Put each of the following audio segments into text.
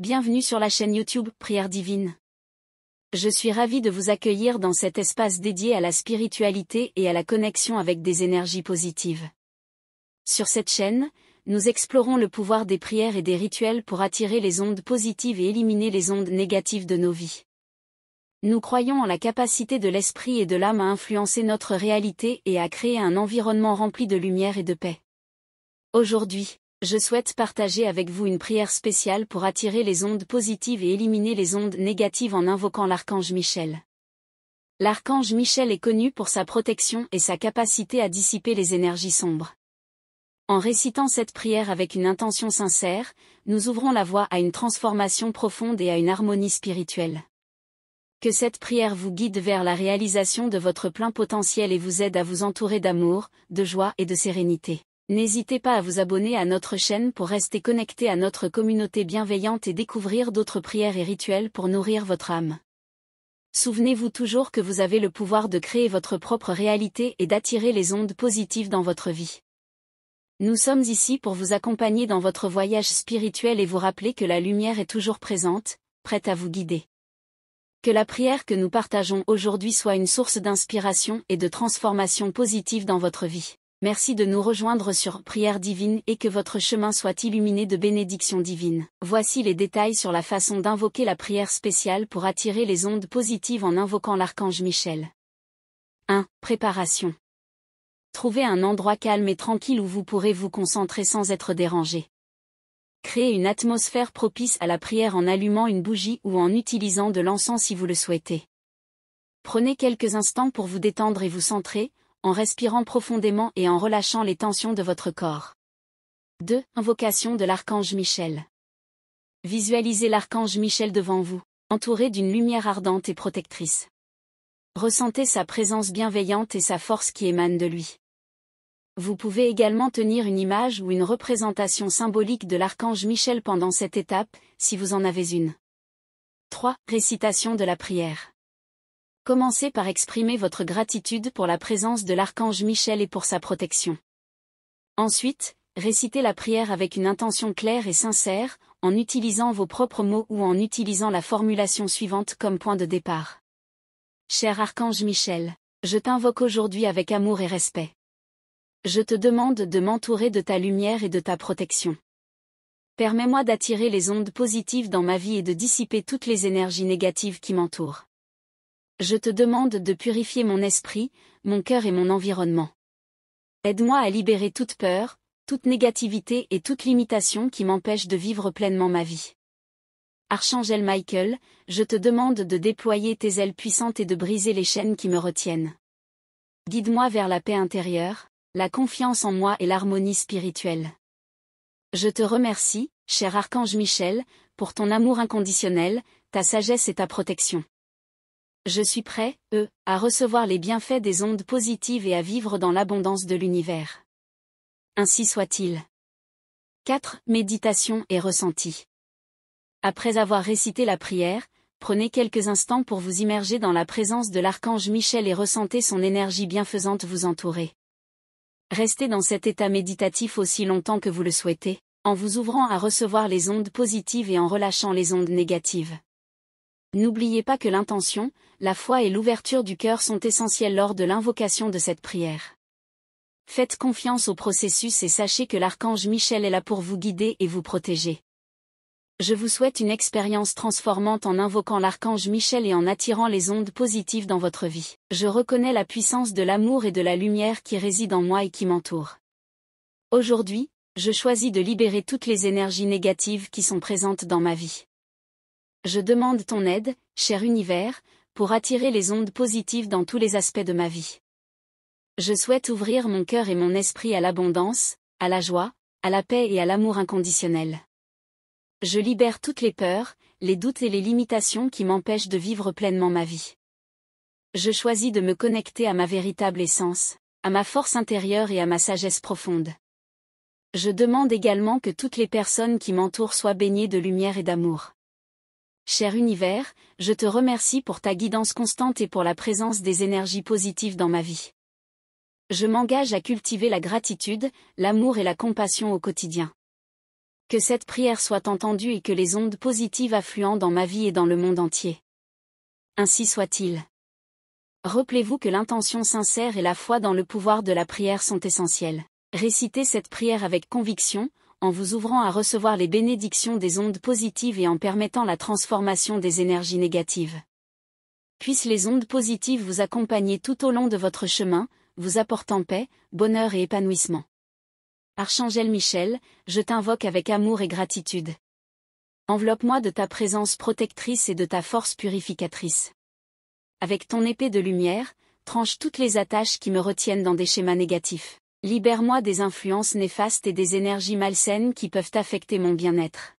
Bienvenue sur la chaîne YouTube Prière Divine. Je suis ravie de vous accueillir dans cet espace dédié à la spiritualité et à la connexion avec des énergies positives. Sur cette chaîne, nous explorons le pouvoir des prières et des rituels pour attirer les ondes positives et éliminer les ondes négatives de nos vies. Nous croyons en la capacité de l'esprit et de l'âme à influencer notre réalité et à créer un environnement rempli de lumière et de paix. Aujourd'hui, je souhaite partager avec vous une prière spéciale pour attirer les ondes positives et éliminer les ondes négatives en invoquant l'archange Michel. L'archange Michel est connu pour sa protection et sa capacité à dissiper les énergies sombres. En récitant cette prière avec une intention sincère, nous ouvrons la voie à une transformation profonde et à une harmonie spirituelle. Que cette prière vous guide vers la réalisation de votre plein potentiel et vous aide à vous entourer d'amour, de joie et de sérénité. N'hésitez pas à vous abonner à notre chaîne pour rester connecté à notre communauté bienveillante et découvrir d'autres prières et rituels pour nourrir votre âme. Souvenez-vous toujours que vous avez le pouvoir de créer votre propre réalité et d'attirer les ondes positives dans votre vie. Nous sommes ici pour vous accompagner dans votre voyage spirituel et vous rappeler que la lumière est toujours présente, prête à vous guider. Que la prière que nous partageons aujourd'hui soit une source d'inspiration et de transformation positive dans votre vie. Merci de nous rejoindre sur Prière divine et que votre chemin soit illuminé de bénédictions divines. Voici les détails sur la façon d'invoquer la prière spéciale pour attirer les ondes positives en invoquant l'archange Michel. 1. Préparation. Trouvez un endroit calme et tranquille où vous pourrez vous concentrer sans être dérangé. Créez une atmosphère propice à la prière en allumant une bougie ou en utilisant de l'encens si vous le souhaitez. Prenez quelques instants pour vous détendre et vous centrer, en respirant profondément et en relâchant les tensions de votre corps. 2. Invocation de l'archange Michel. Visualisez l'archange Michel devant vous, entouré d'une lumière ardente et protectrice. Ressentez sa présence bienveillante et sa force qui émane de lui. Vous pouvez également tenir une image ou une représentation symbolique de l'archange Michel pendant cette étape, si vous en avez une. 3. Récitation de la prière. Commencez par exprimer votre gratitude pour la présence de l'archange Michel et pour sa protection. Ensuite, récitez la prière avec une intention claire et sincère, en utilisant vos propres mots ou en utilisant la formulation suivante comme point de départ. Cher archange Michel, je t'invoque aujourd'hui avec amour et respect. Je te demande de m'entourer de ta lumière et de ta protection. Permets-moi d'attirer les ondes positives dans ma vie et de dissiper toutes les énergies négatives qui m'entourent je te demande de purifier mon esprit, mon cœur et mon environnement. Aide-moi à libérer toute peur, toute négativité et toute limitation qui m'empêche de vivre pleinement ma vie. Archangel Michael, je te demande de déployer tes ailes puissantes et de briser les chaînes qui me retiennent. Guide-moi vers la paix intérieure, la confiance en moi et l'harmonie spirituelle. Je te remercie, cher Archange Michel, pour ton amour inconditionnel, ta sagesse et ta protection. Je suis prêt, eux, à recevoir les bienfaits des ondes positives et à vivre dans l'abondance de l'univers. Ainsi soit-il. 4. Méditation et ressenti. Après avoir récité la prière, prenez quelques instants pour vous immerger dans la présence de l'archange Michel et ressentez son énergie bienfaisante vous entourer. Restez dans cet état méditatif aussi longtemps que vous le souhaitez, en vous ouvrant à recevoir les ondes positives et en relâchant les ondes négatives. N'oubliez pas que l'intention, la foi et l'ouverture du cœur sont essentielles lors de l'invocation de cette prière. Faites confiance au processus et sachez que l'archange Michel est là pour vous guider et vous protéger. Je vous souhaite une expérience transformante en invoquant l'archange Michel et en attirant les ondes positives dans votre vie. Je reconnais la puissance de l'amour et de la lumière qui réside en moi et qui m'entoure. Aujourd'hui, je choisis de libérer toutes les énergies négatives qui sont présentes dans ma vie. Je demande ton aide, cher univers, pour attirer les ondes positives dans tous les aspects de ma vie. Je souhaite ouvrir mon cœur et mon esprit à l'abondance, à la joie, à la paix et à l'amour inconditionnel. Je libère toutes les peurs, les doutes et les limitations qui m'empêchent de vivre pleinement ma vie. Je choisis de me connecter à ma véritable essence, à ma force intérieure et à ma sagesse profonde. Je demande également que toutes les personnes qui m'entourent soient baignées de lumière et d'amour. Cher univers, je te remercie pour ta guidance constante et pour la présence des énergies positives dans ma vie. Je m'engage à cultiver la gratitude, l'amour et la compassion au quotidien. Que cette prière soit entendue et que les ondes positives affluent dans ma vie et dans le monde entier. Ainsi soit-il. Rappelez-vous que l'intention sincère et la foi dans le pouvoir de la prière sont essentielles. Récitez cette prière avec conviction, en vous ouvrant à recevoir les bénédictions des ondes positives et en permettant la transformation des énergies négatives. Puissent les ondes positives vous accompagner tout au long de votre chemin, vous apportant paix, bonheur et épanouissement. Archangel Michel, je t'invoque avec amour et gratitude. Enveloppe-moi de ta présence protectrice et de ta force purificatrice. Avec ton épée de lumière, tranche toutes les attaches qui me retiennent dans des schémas négatifs. Libère-moi des influences néfastes et des énergies malsaines qui peuvent affecter mon bien-être.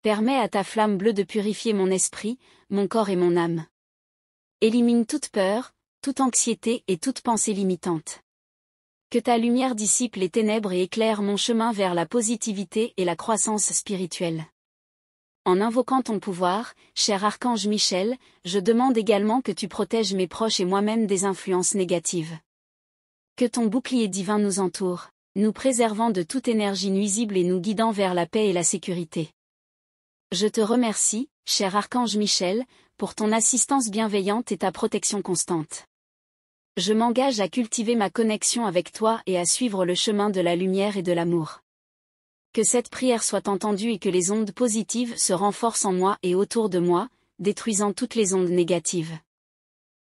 Permets à ta flamme bleue de purifier mon esprit, mon corps et mon âme. Élimine toute peur, toute anxiété et toute pensée limitante. Que ta lumière dissipe les ténèbres et éclaire mon chemin vers la positivité et la croissance spirituelle. En invoquant ton pouvoir, cher archange Michel, je demande également que tu protèges mes proches et moi-même des influences négatives. Que ton bouclier divin nous entoure, nous préservant de toute énergie nuisible et nous guidant vers la paix et la sécurité. Je te remercie, cher archange Michel, pour ton assistance bienveillante et ta protection constante. Je m'engage à cultiver ma connexion avec toi et à suivre le chemin de la lumière et de l'amour. Que cette prière soit entendue et que les ondes positives se renforcent en moi et autour de moi, détruisant toutes les ondes négatives.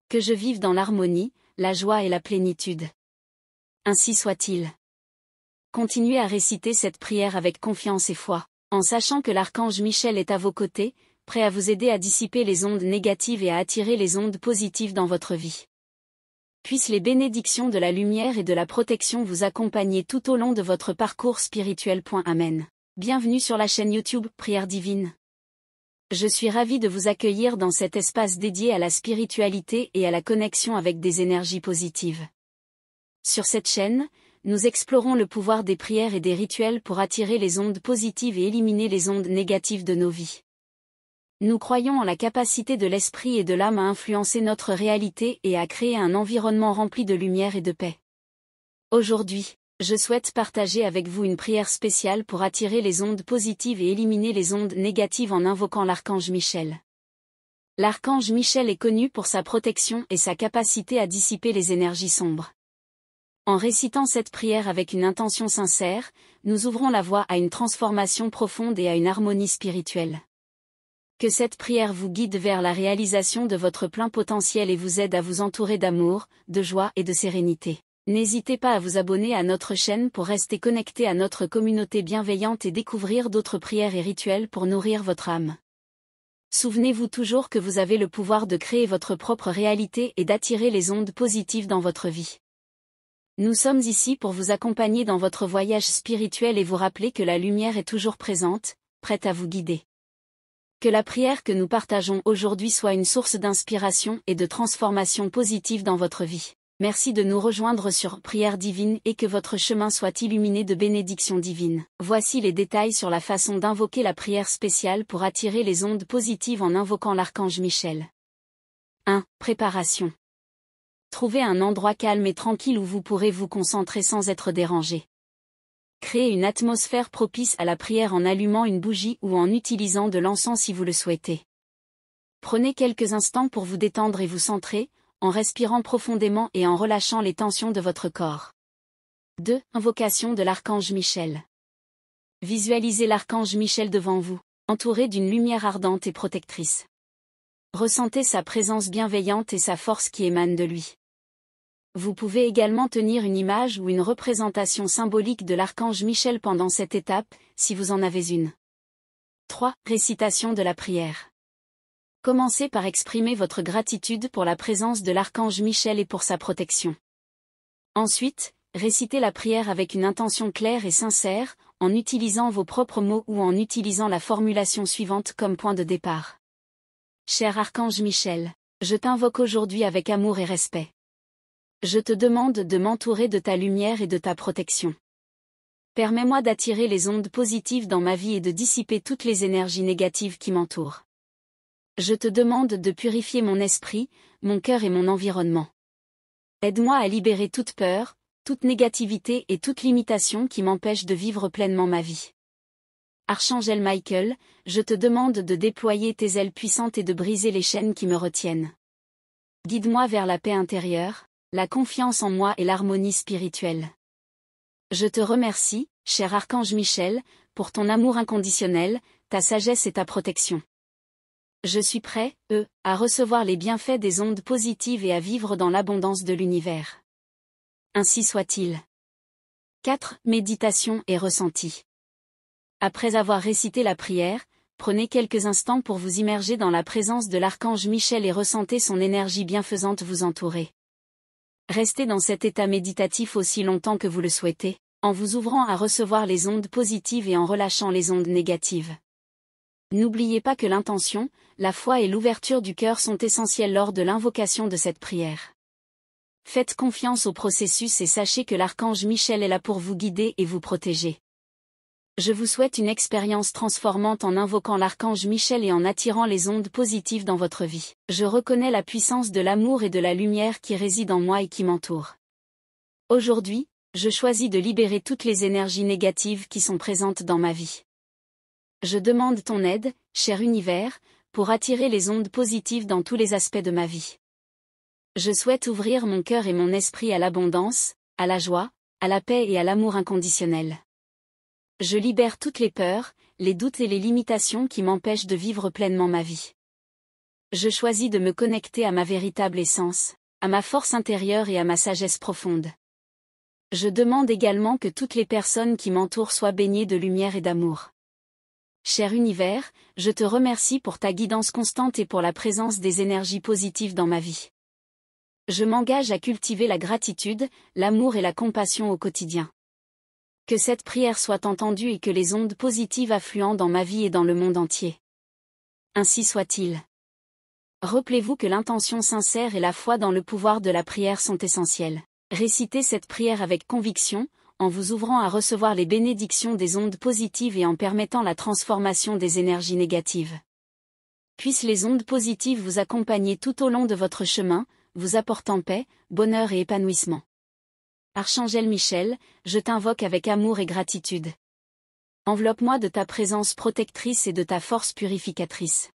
Que je vive dans l'harmonie, la joie et la plénitude. Ainsi soit-il. Continuez à réciter cette prière avec confiance et foi, en sachant que l'archange Michel est à vos côtés, prêt à vous aider à dissiper les ondes négatives et à attirer les ondes positives dans votre vie. Puissent les bénédictions de la lumière et de la protection vous accompagner tout au long de votre parcours spirituel. Amen. Bienvenue sur la chaîne YouTube Prière Divine. Je suis ravie de vous accueillir dans cet espace dédié à la spiritualité et à la connexion avec des énergies positives. Sur cette chaîne, nous explorons le pouvoir des prières et des rituels pour attirer les ondes positives et éliminer les ondes négatives de nos vies. Nous croyons en la capacité de l'esprit et de l'âme à influencer notre réalité et à créer un environnement rempli de lumière et de paix. Aujourd'hui, je souhaite partager avec vous une prière spéciale pour attirer les ondes positives et éliminer les ondes négatives en invoquant l'archange Michel. L'archange Michel est connu pour sa protection et sa capacité à dissiper les énergies sombres. En récitant cette prière avec une intention sincère, nous ouvrons la voie à une transformation profonde et à une harmonie spirituelle. Que cette prière vous guide vers la réalisation de votre plein potentiel et vous aide à vous entourer d'amour, de joie et de sérénité. N'hésitez pas à vous abonner à notre chaîne pour rester connecté à notre communauté bienveillante et découvrir d'autres prières et rituels pour nourrir votre âme. Souvenez-vous toujours que vous avez le pouvoir de créer votre propre réalité et d'attirer les ondes positives dans votre vie. Nous sommes ici pour vous accompagner dans votre voyage spirituel et vous rappeler que la lumière est toujours présente, prête à vous guider. Que la prière que nous partageons aujourd'hui soit une source d'inspiration et de transformation positive dans votre vie. Merci de nous rejoindre sur Prière divine et que votre chemin soit illuminé de bénédictions divines. Voici les détails sur la façon d'invoquer la prière spéciale pour attirer les ondes positives en invoquant l'archange Michel. 1. Préparation. Trouvez un endroit calme et tranquille où vous pourrez vous concentrer sans être dérangé. Créez une atmosphère propice à la prière en allumant une bougie ou en utilisant de l'encens si vous le souhaitez. Prenez quelques instants pour vous détendre et vous centrer, en respirant profondément et en relâchant les tensions de votre corps. 2. Invocation de l'archange Michel. Visualisez l'archange Michel devant vous, entouré d'une lumière ardente et protectrice. Ressentez sa présence bienveillante et sa force qui émane de lui. Vous pouvez également tenir une image ou une représentation symbolique de l'archange Michel pendant cette étape, si vous en avez une. 3. Récitation de la prière. Commencez par exprimer votre gratitude pour la présence de l'archange Michel et pour sa protection. Ensuite, récitez la prière avec une intention claire et sincère, en utilisant vos propres mots ou en utilisant la formulation suivante comme point de départ. Cher archange Michel, je t'invoque aujourd'hui avec amour et respect je te demande de m'entourer de ta lumière et de ta protection. Permets-moi d'attirer les ondes positives dans ma vie et de dissiper toutes les énergies négatives qui m'entourent. Je te demande de purifier mon esprit, mon cœur et mon environnement. Aide-moi à libérer toute peur, toute négativité et toute limitation qui m'empêche de vivre pleinement ma vie. Archangel Michael, je te demande de déployer tes ailes puissantes et de briser les chaînes qui me retiennent. Guide-moi vers la paix intérieure, la confiance en moi et l'harmonie spirituelle. Je te remercie, cher Archange Michel, pour ton amour inconditionnel, ta sagesse et ta protection. Je suis prêt, eux, à recevoir les bienfaits des ondes positives et à vivre dans l'abondance de l'univers. Ainsi soit-il. 4. Méditation et ressenti. Après avoir récité la prière, prenez quelques instants pour vous immerger dans la présence de l'archange Michel et ressentez son énergie bienfaisante vous entourer. Restez dans cet état méditatif aussi longtemps que vous le souhaitez, en vous ouvrant à recevoir les ondes positives et en relâchant les ondes négatives. N'oubliez pas que l'intention, la foi et l'ouverture du cœur sont essentielles lors de l'invocation de cette prière. Faites confiance au processus et sachez que l'archange Michel est là pour vous guider et vous protéger je vous souhaite une expérience transformante en invoquant l'archange Michel et en attirant les ondes positives dans votre vie. Je reconnais la puissance de l'amour et de la lumière qui réside en moi et qui m'entoure. Aujourd'hui, je choisis de libérer toutes les énergies négatives qui sont présentes dans ma vie. Je demande ton aide, cher univers, pour attirer les ondes positives dans tous les aspects de ma vie. Je souhaite ouvrir mon cœur et mon esprit à l'abondance, à la joie, à la paix et à l'amour inconditionnel. Je libère toutes les peurs, les doutes et les limitations qui m'empêchent de vivre pleinement ma vie. Je choisis de me connecter à ma véritable essence, à ma force intérieure et à ma sagesse profonde. Je demande également que toutes les personnes qui m'entourent soient baignées de lumière et d'amour. Cher univers, je te remercie pour ta guidance constante et pour la présence des énergies positives dans ma vie. Je m'engage à cultiver la gratitude, l'amour et la compassion au quotidien. Que cette prière soit entendue et que les ondes positives affluent dans ma vie et dans le monde entier. Ainsi soit-il. Rappelez-vous que l'intention sincère et la foi dans le pouvoir de la prière sont essentielles. Récitez cette prière avec conviction, en vous ouvrant à recevoir les bénédictions des ondes positives et en permettant la transformation des énergies négatives. Puissent les ondes positives vous accompagner tout au long de votre chemin, vous apportant paix, bonheur et épanouissement. Archangel Michel, je t'invoque avec amour et gratitude. Enveloppe-moi de ta présence protectrice et de ta force purificatrice.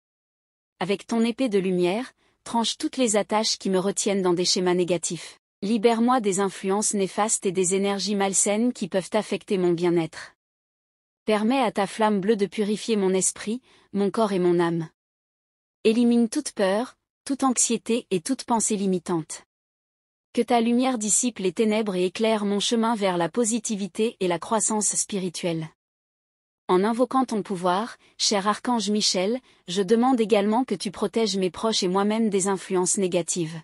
Avec ton épée de lumière, tranche toutes les attaches qui me retiennent dans des schémas négatifs. Libère-moi des influences néfastes et des énergies malsaines qui peuvent affecter mon bien-être. Permets à ta flamme bleue de purifier mon esprit, mon corps et mon âme. Élimine toute peur, toute anxiété et toute pensée limitante. Que ta lumière dissipe les ténèbres et éclaire mon chemin vers la positivité et la croissance spirituelle. En invoquant ton pouvoir, cher archange Michel, je demande également que tu protèges mes proches et moi-même des influences négatives.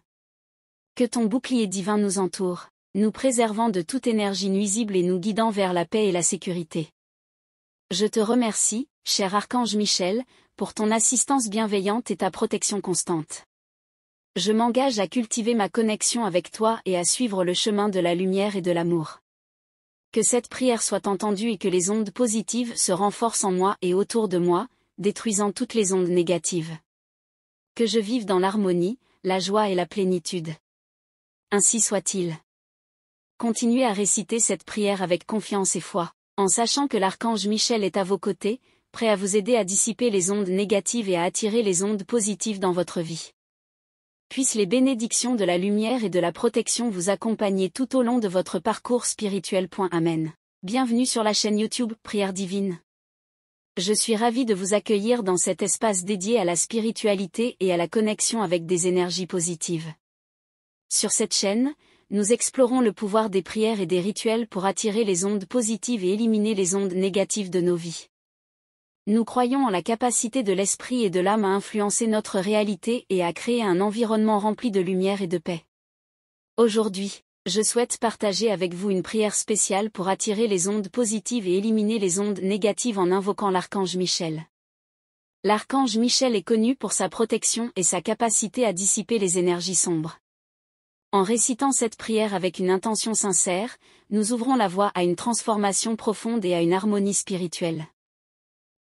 Que ton bouclier divin nous entoure, nous préservant de toute énergie nuisible et nous guidant vers la paix et la sécurité. Je te remercie, cher archange Michel, pour ton assistance bienveillante et ta protection constante. Je m'engage à cultiver ma connexion avec toi et à suivre le chemin de la lumière et de l'amour. Que cette prière soit entendue et que les ondes positives se renforcent en moi et autour de moi, détruisant toutes les ondes négatives. Que je vive dans l'harmonie, la joie et la plénitude. Ainsi soit-il. Continuez à réciter cette prière avec confiance et foi, en sachant que l'archange Michel est à vos côtés, prêt à vous aider à dissiper les ondes négatives et à attirer les ondes positives dans votre vie puissent les bénédictions de la lumière et de la protection vous accompagner tout au long de votre parcours spirituel. Amen. Bienvenue sur la chaîne YouTube Prière Divine. Je suis ravie de vous accueillir dans cet espace dédié à la spiritualité et à la connexion avec des énergies positives. Sur cette chaîne, nous explorons le pouvoir des prières et des rituels pour attirer les ondes positives et éliminer les ondes négatives de nos vies. Nous croyons en la capacité de l'esprit et de l'âme à influencer notre réalité et à créer un environnement rempli de lumière et de paix. Aujourd'hui, je souhaite partager avec vous une prière spéciale pour attirer les ondes positives et éliminer les ondes négatives en invoquant l'archange Michel. L'archange Michel est connu pour sa protection et sa capacité à dissiper les énergies sombres. En récitant cette prière avec une intention sincère, nous ouvrons la voie à une transformation profonde et à une harmonie spirituelle.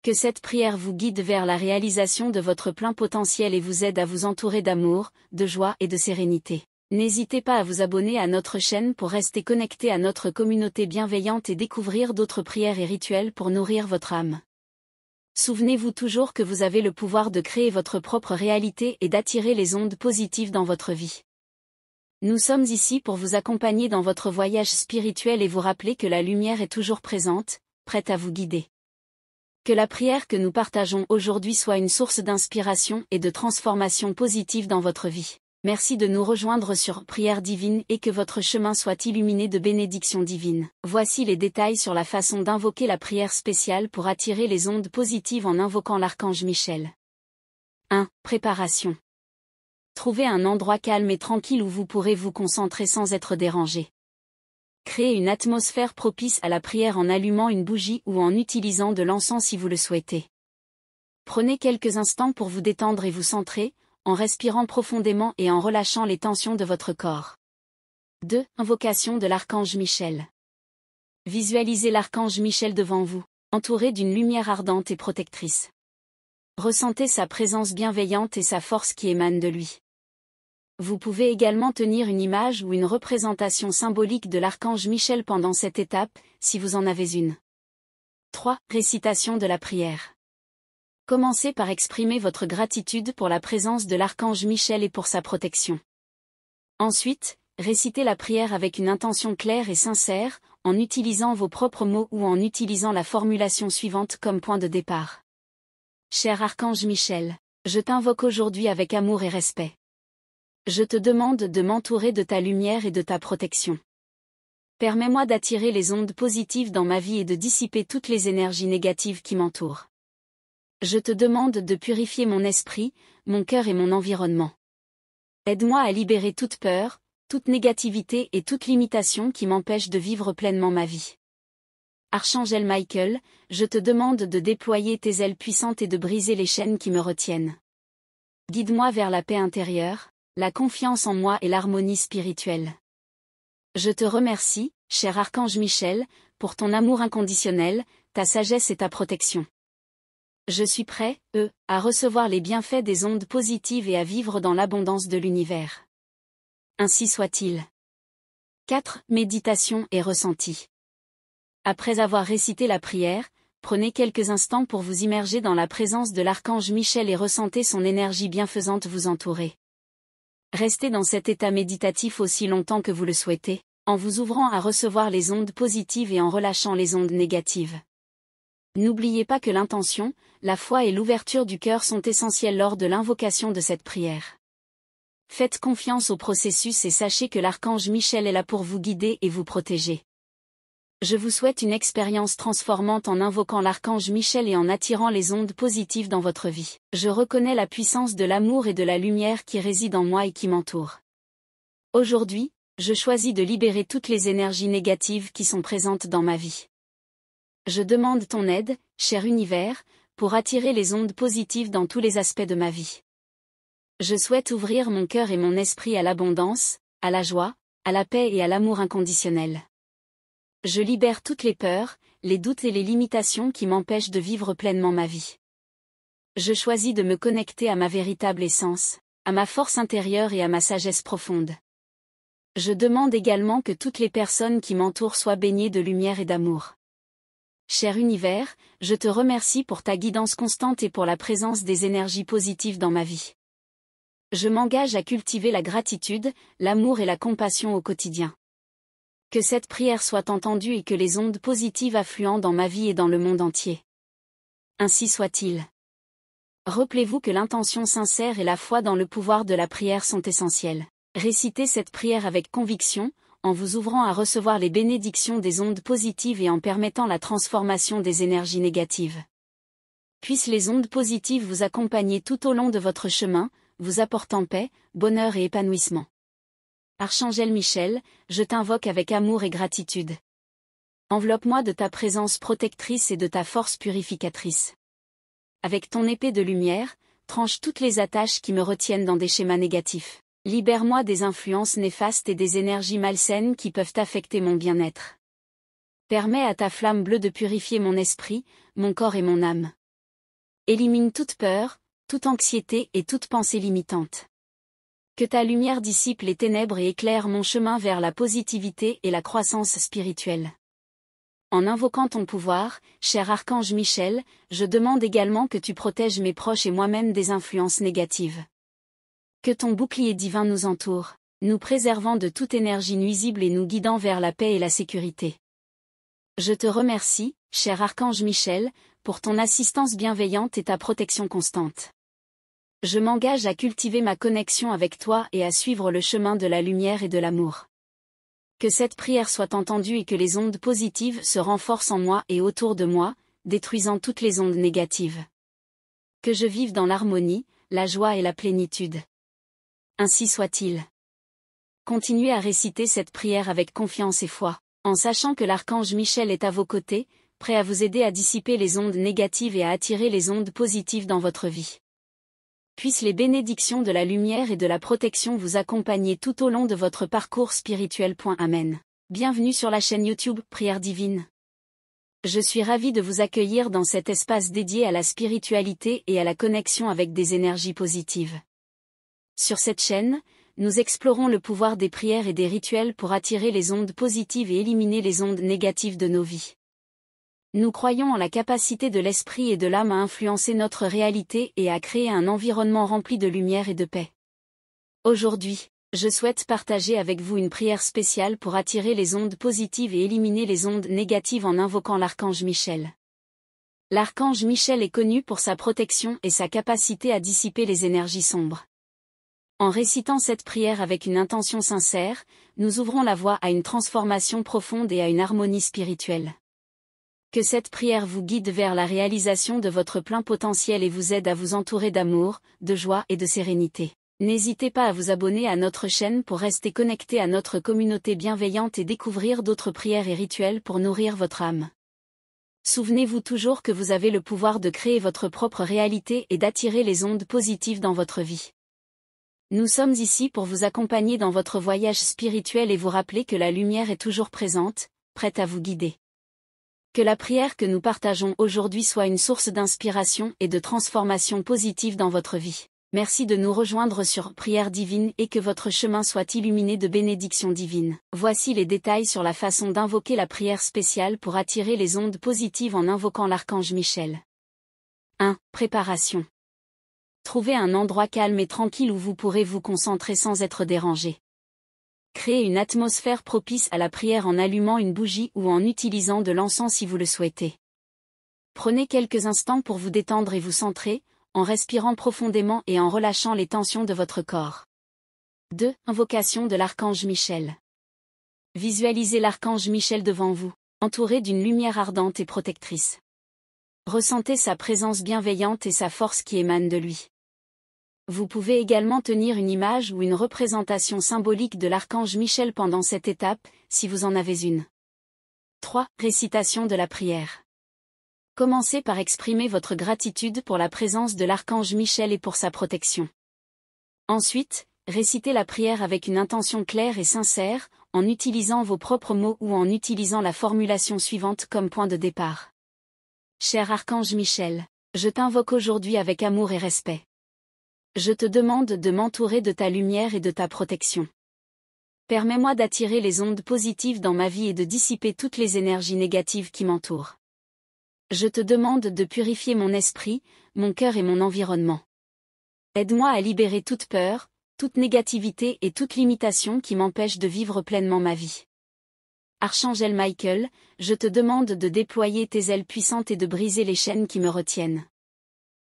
Que cette prière vous guide vers la réalisation de votre plein potentiel et vous aide à vous entourer d'amour, de joie et de sérénité. N'hésitez pas à vous abonner à notre chaîne pour rester connecté à notre communauté bienveillante et découvrir d'autres prières et rituels pour nourrir votre âme. Souvenez-vous toujours que vous avez le pouvoir de créer votre propre réalité et d'attirer les ondes positives dans votre vie. Nous sommes ici pour vous accompagner dans votre voyage spirituel et vous rappeler que la lumière est toujours présente, prête à vous guider. Que la prière que nous partageons aujourd'hui soit une source d'inspiration et de transformation positive dans votre vie. Merci de nous rejoindre sur Prière divine et que votre chemin soit illuminé de bénédictions divines. Voici les détails sur la façon d'invoquer la prière spéciale pour attirer les ondes positives en invoquant l'archange Michel. 1. Préparation. Trouvez un endroit calme et tranquille où vous pourrez vous concentrer sans être dérangé. Créez une atmosphère propice à la prière en allumant une bougie ou en utilisant de l'encens si vous le souhaitez. Prenez quelques instants pour vous détendre et vous centrer, en respirant profondément et en relâchant les tensions de votre corps. 2. Invocation de l'archange Michel. Visualisez l'archange Michel devant vous, entouré d'une lumière ardente et protectrice. Ressentez sa présence bienveillante et sa force qui émane de lui. Vous pouvez également tenir une image ou une représentation symbolique de l'archange Michel pendant cette étape, si vous en avez une. 3. Récitation de la prière. Commencez par exprimer votre gratitude pour la présence de l'archange Michel et pour sa protection. Ensuite, récitez la prière avec une intention claire et sincère, en utilisant vos propres mots ou en utilisant la formulation suivante comme point de départ. Cher Archange Michel, je t'invoque aujourd'hui avec amour et respect. Je te demande de m'entourer de ta lumière et de ta protection. Permets-moi d'attirer les ondes positives dans ma vie et de dissiper toutes les énergies négatives qui m'entourent. Je te demande de purifier mon esprit, mon cœur et mon environnement. Aide-moi à libérer toute peur, toute négativité et toute limitation qui m'empêche de vivre pleinement ma vie. Archangel Michael, je te demande de déployer tes ailes puissantes et de briser les chaînes qui me retiennent. Guide-moi vers la paix intérieure, la confiance en moi et l'harmonie spirituelle. Je te remercie, cher Archange Michel, pour ton amour inconditionnel, ta sagesse et ta protection. Je suis prêt, eux, à recevoir les bienfaits des ondes positives et à vivre dans l'abondance de l'univers. Ainsi soit-il. 4. Méditation et ressenti. Après avoir récité la prière, prenez quelques instants pour vous immerger dans la présence de l'archange Michel et ressentez son énergie bienfaisante vous entourer. Restez dans cet état méditatif aussi longtemps que vous le souhaitez, en vous ouvrant à recevoir les ondes positives et en relâchant les ondes négatives. N'oubliez pas que l'intention, la foi et l'ouverture du cœur sont essentielles lors de l'invocation de cette prière. Faites confiance au processus et sachez que l'archange Michel est là pour vous guider et vous protéger je vous souhaite une expérience transformante en invoquant l'archange Michel et en attirant les ondes positives dans votre vie. Je reconnais la puissance de l'amour et de la lumière qui réside en moi et qui m'entoure. Aujourd'hui, je choisis de libérer toutes les énergies négatives qui sont présentes dans ma vie. Je demande ton aide, cher univers, pour attirer les ondes positives dans tous les aspects de ma vie. Je souhaite ouvrir mon cœur et mon esprit à l'abondance, à la joie, à la paix et à l'amour inconditionnel. Je libère toutes les peurs, les doutes et les limitations qui m'empêchent de vivre pleinement ma vie. Je choisis de me connecter à ma véritable essence, à ma force intérieure et à ma sagesse profonde. Je demande également que toutes les personnes qui m'entourent soient baignées de lumière et d'amour. Cher univers, je te remercie pour ta guidance constante et pour la présence des énergies positives dans ma vie. Je m'engage à cultiver la gratitude, l'amour et la compassion au quotidien que cette prière soit entendue et que les ondes positives affluent dans ma vie et dans le monde entier. Ainsi soit-il. Rappelez-vous que l'intention sincère et la foi dans le pouvoir de la prière sont essentielles. Récitez cette prière avec conviction, en vous ouvrant à recevoir les bénédictions des ondes positives et en permettant la transformation des énergies négatives. Puissent les ondes positives vous accompagner tout au long de votre chemin, vous apportant paix, bonheur et épanouissement. Archangel Michel, je t'invoque avec amour et gratitude. Enveloppe-moi de ta présence protectrice et de ta force purificatrice. Avec ton épée de lumière, tranche toutes les attaches qui me retiennent dans des schémas négatifs. Libère-moi des influences néfastes et des énergies malsaines qui peuvent affecter mon bien-être. Permets à ta flamme bleue de purifier mon esprit, mon corps et mon âme. Élimine toute peur, toute anxiété et toute pensée limitante. Que ta lumière dissipe les ténèbres et éclaire mon chemin vers la positivité et la croissance spirituelle. En invoquant ton pouvoir, cher archange Michel, je demande également que tu protèges mes proches et moi-même des influences négatives. Que ton bouclier divin nous entoure, nous préservant de toute énergie nuisible et nous guidant vers la paix et la sécurité. Je te remercie, cher archange Michel, pour ton assistance bienveillante et ta protection constante. Je m'engage à cultiver ma connexion avec toi et à suivre le chemin de la lumière et de l'amour. Que cette prière soit entendue et que les ondes positives se renforcent en moi et autour de moi, détruisant toutes les ondes négatives. Que je vive dans l'harmonie, la joie et la plénitude. Ainsi soit-il. Continuez à réciter cette prière avec confiance et foi, en sachant que l'archange Michel est à vos côtés, prêt à vous aider à dissiper les ondes négatives et à attirer les ondes positives dans votre vie puissent les bénédictions de la lumière et de la protection vous accompagner tout au long de votre parcours spirituel. Amen. Bienvenue sur la chaîne YouTube Prière Divine. Je suis ravie de vous accueillir dans cet espace dédié à la spiritualité et à la connexion avec des énergies positives. Sur cette chaîne, nous explorons le pouvoir des prières et des rituels pour attirer les ondes positives et éliminer les ondes négatives de nos vies. Nous croyons en la capacité de l'esprit et de l'âme à influencer notre réalité et à créer un environnement rempli de lumière et de paix. Aujourd'hui, je souhaite partager avec vous une prière spéciale pour attirer les ondes positives et éliminer les ondes négatives en invoquant l'archange Michel. L'archange Michel est connu pour sa protection et sa capacité à dissiper les énergies sombres. En récitant cette prière avec une intention sincère, nous ouvrons la voie à une transformation profonde et à une harmonie spirituelle. Que cette prière vous guide vers la réalisation de votre plein potentiel et vous aide à vous entourer d'amour, de joie et de sérénité. N'hésitez pas à vous abonner à notre chaîne pour rester connecté à notre communauté bienveillante et découvrir d'autres prières et rituels pour nourrir votre âme. Souvenez-vous toujours que vous avez le pouvoir de créer votre propre réalité et d'attirer les ondes positives dans votre vie. Nous sommes ici pour vous accompagner dans votre voyage spirituel et vous rappeler que la lumière est toujours présente, prête à vous guider. Que la prière que nous partageons aujourd'hui soit une source d'inspiration et de transformation positive dans votre vie. Merci de nous rejoindre sur Prière divine et que votre chemin soit illuminé de bénédictions divines. Voici les détails sur la façon d'invoquer la prière spéciale pour attirer les ondes positives en invoquant l'archange Michel. 1. Préparation. Trouvez un endroit calme et tranquille où vous pourrez vous concentrer sans être dérangé. Créez une atmosphère propice à la prière en allumant une bougie ou en utilisant de l'encens si vous le souhaitez. Prenez quelques instants pour vous détendre et vous centrer, en respirant profondément et en relâchant les tensions de votre corps. 2. Invocation de l'archange Michel. Visualisez l'archange Michel devant vous, entouré d'une lumière ardente et protectrice. Ressentez sa présence bienveillante et sa force qui émane de lui. Vous pouvez également tenir une image ou une représentation symbolique de l'archange Michel pendant cette étape, si vous en avez une. 3. Récitation de la prière. Commencez par exprimer votre gratitude pour la présence de l'archange Michel et pour sa protection. Ensuite, récitez la prière avec une intention claire et sincère, en utilisant vos propres mots ou en utilisant la formulation suivante comme point de départ. Cher archange Michel, je t'invoque aujourd'hui avec amour et respect je te demande de m'entourer de ta lumière et de ta protection. Permets-moi d'attirer les ondes positives dans ma vie et de dissiper toutes les énergies négatives qui m'entourent. Je te demande de purifier mon esprit, mon cœur et mon environnement. Aide-moi à libérer toute peur, toute négativité et toute limitation qui m'empêche de vivre pleinement ma vie. Archangel Michael, je te demande de déployer tes ailes puissantes et de briser les chaînes qui me retiennent.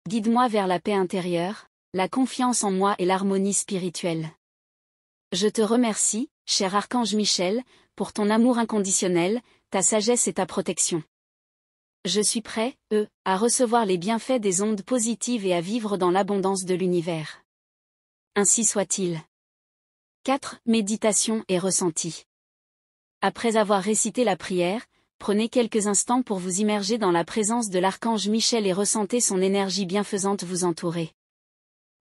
Guide-moi vers la paix intérieure, la confiance en moi et l'harmonie spirituelle. Je te remercie, cher Archange Michel, pour ton amour inconditionnel, ta sagesse et ta protection. Je suis prêt, eux, à recevoir les bienfaits des ondes positives et à vivre dans l'abondance de l'univers. Ainsi soit-il. 4. Méditation et ressenti. Après avoir récité la prière, prenez quelques instants pour vous immerger dans la présence de l'archange Michel et ressentez son énergie bienfaisante vous entourer.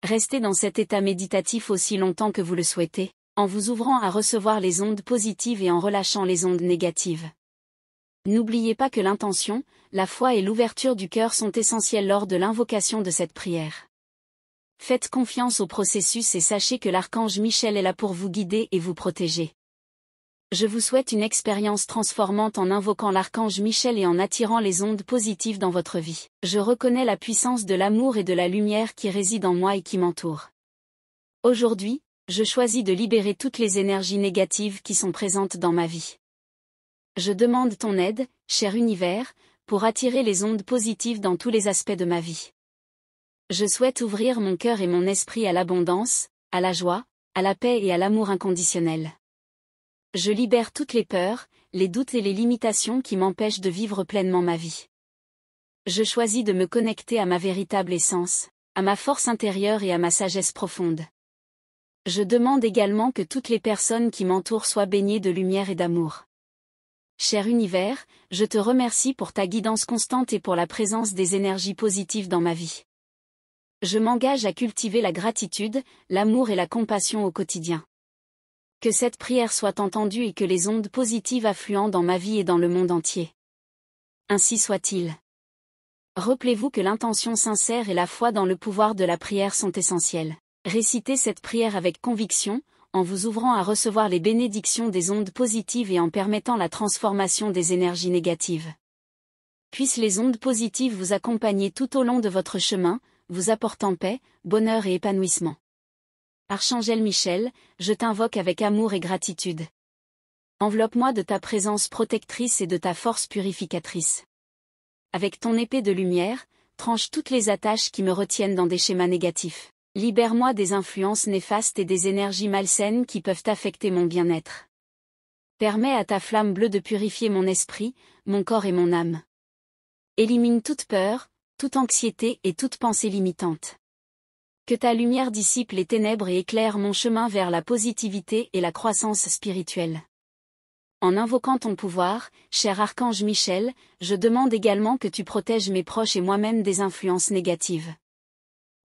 Restez dans cet état méditatif aussi longtemps que vous le souhaitez, en vous ouvrant à recevoir les ondes positives et en relâchant les ondes négatives. N'oubliez pas que l'intention, la foi et l'ouverture du cœur sont essentielles lors de l'invocation de cette prière. Faites confiance au processus et sachez que l'archange Michel est là pour vous guider et vous protéger je vous souhaite une expérience transformante en invoquant l'archange Michel et en attirant les ondes positives dans votre vie. Je reconnais la puissance de l'amour et de la lumière qui réside en moi et qui m'entoure. Aujourd'hui, je choisis de libérer toutes les énergies négatives qui sont présentes dans ma vie. Je demande ton aide, cher univers, pour attirer les ondes positives dans tous les aspects de ma vie. Je souhaite ouvrir mon cœur et mon esprit à l'abondance, à la joie, à la paix et à l'amour inconditionnel. Je libère toutes les peurs, les doutes et les limitations qui m'empêchent de vivre pleinement ma vie. Je choisis de me connecter à ma véritable essence, à ma force intérieure et à ma sagesse profonde. Je demande également que toutes les personnes qui m'entourent soient baignées de lumière et d'amour. Cher univers, je te remercie pour ta guidance constante et pour la présence des énergies positives dans ma vie. Je m'engage à cultiver la gratitude, l'amour et la compassion au quotidien que cette prière soit entendue et que les ondes positives affluent dans ma vie et dans le monde entier. Ainsi soit-il. Rappelez-vous que l'intention sincère et la foi dans le pouvoir de la prière sont essentielles. Récitez cette prière avec conviction, en vous ouvrant à recevoir les bénédictions des ondes positives et en permettant la transformation des énergies négatives. Puissent les ondes positives vous accompagner tout au long de votre chemin, vous apportant paix, bonheur et épanouissement. Archangel Michel, je t'invoque avec amour et gratitude. Enveloppe-moi de ta présence protectrice et de ta force purificatrice. Avec ton épée de lumière, tranche toutes les attaches qui me retiennent dans des schémas négatifs. Libère-moi des influences néfastes et des énergies malsaines qui peuvent affecter mon bien-être. Permets à ta flamme bleue de purifier mon esprit, mon corps et mon âme. Élimine toute peur, toute anxiété et toute pensée limitante que ta lumière dissipe les ténèbres et éclaire mon chemin vers la positivité et la croissance spirituelle. En invoquant ton pouvoir, cher archange Michel, je demande également que tu protèges mes proches et moi-même des influences négatives.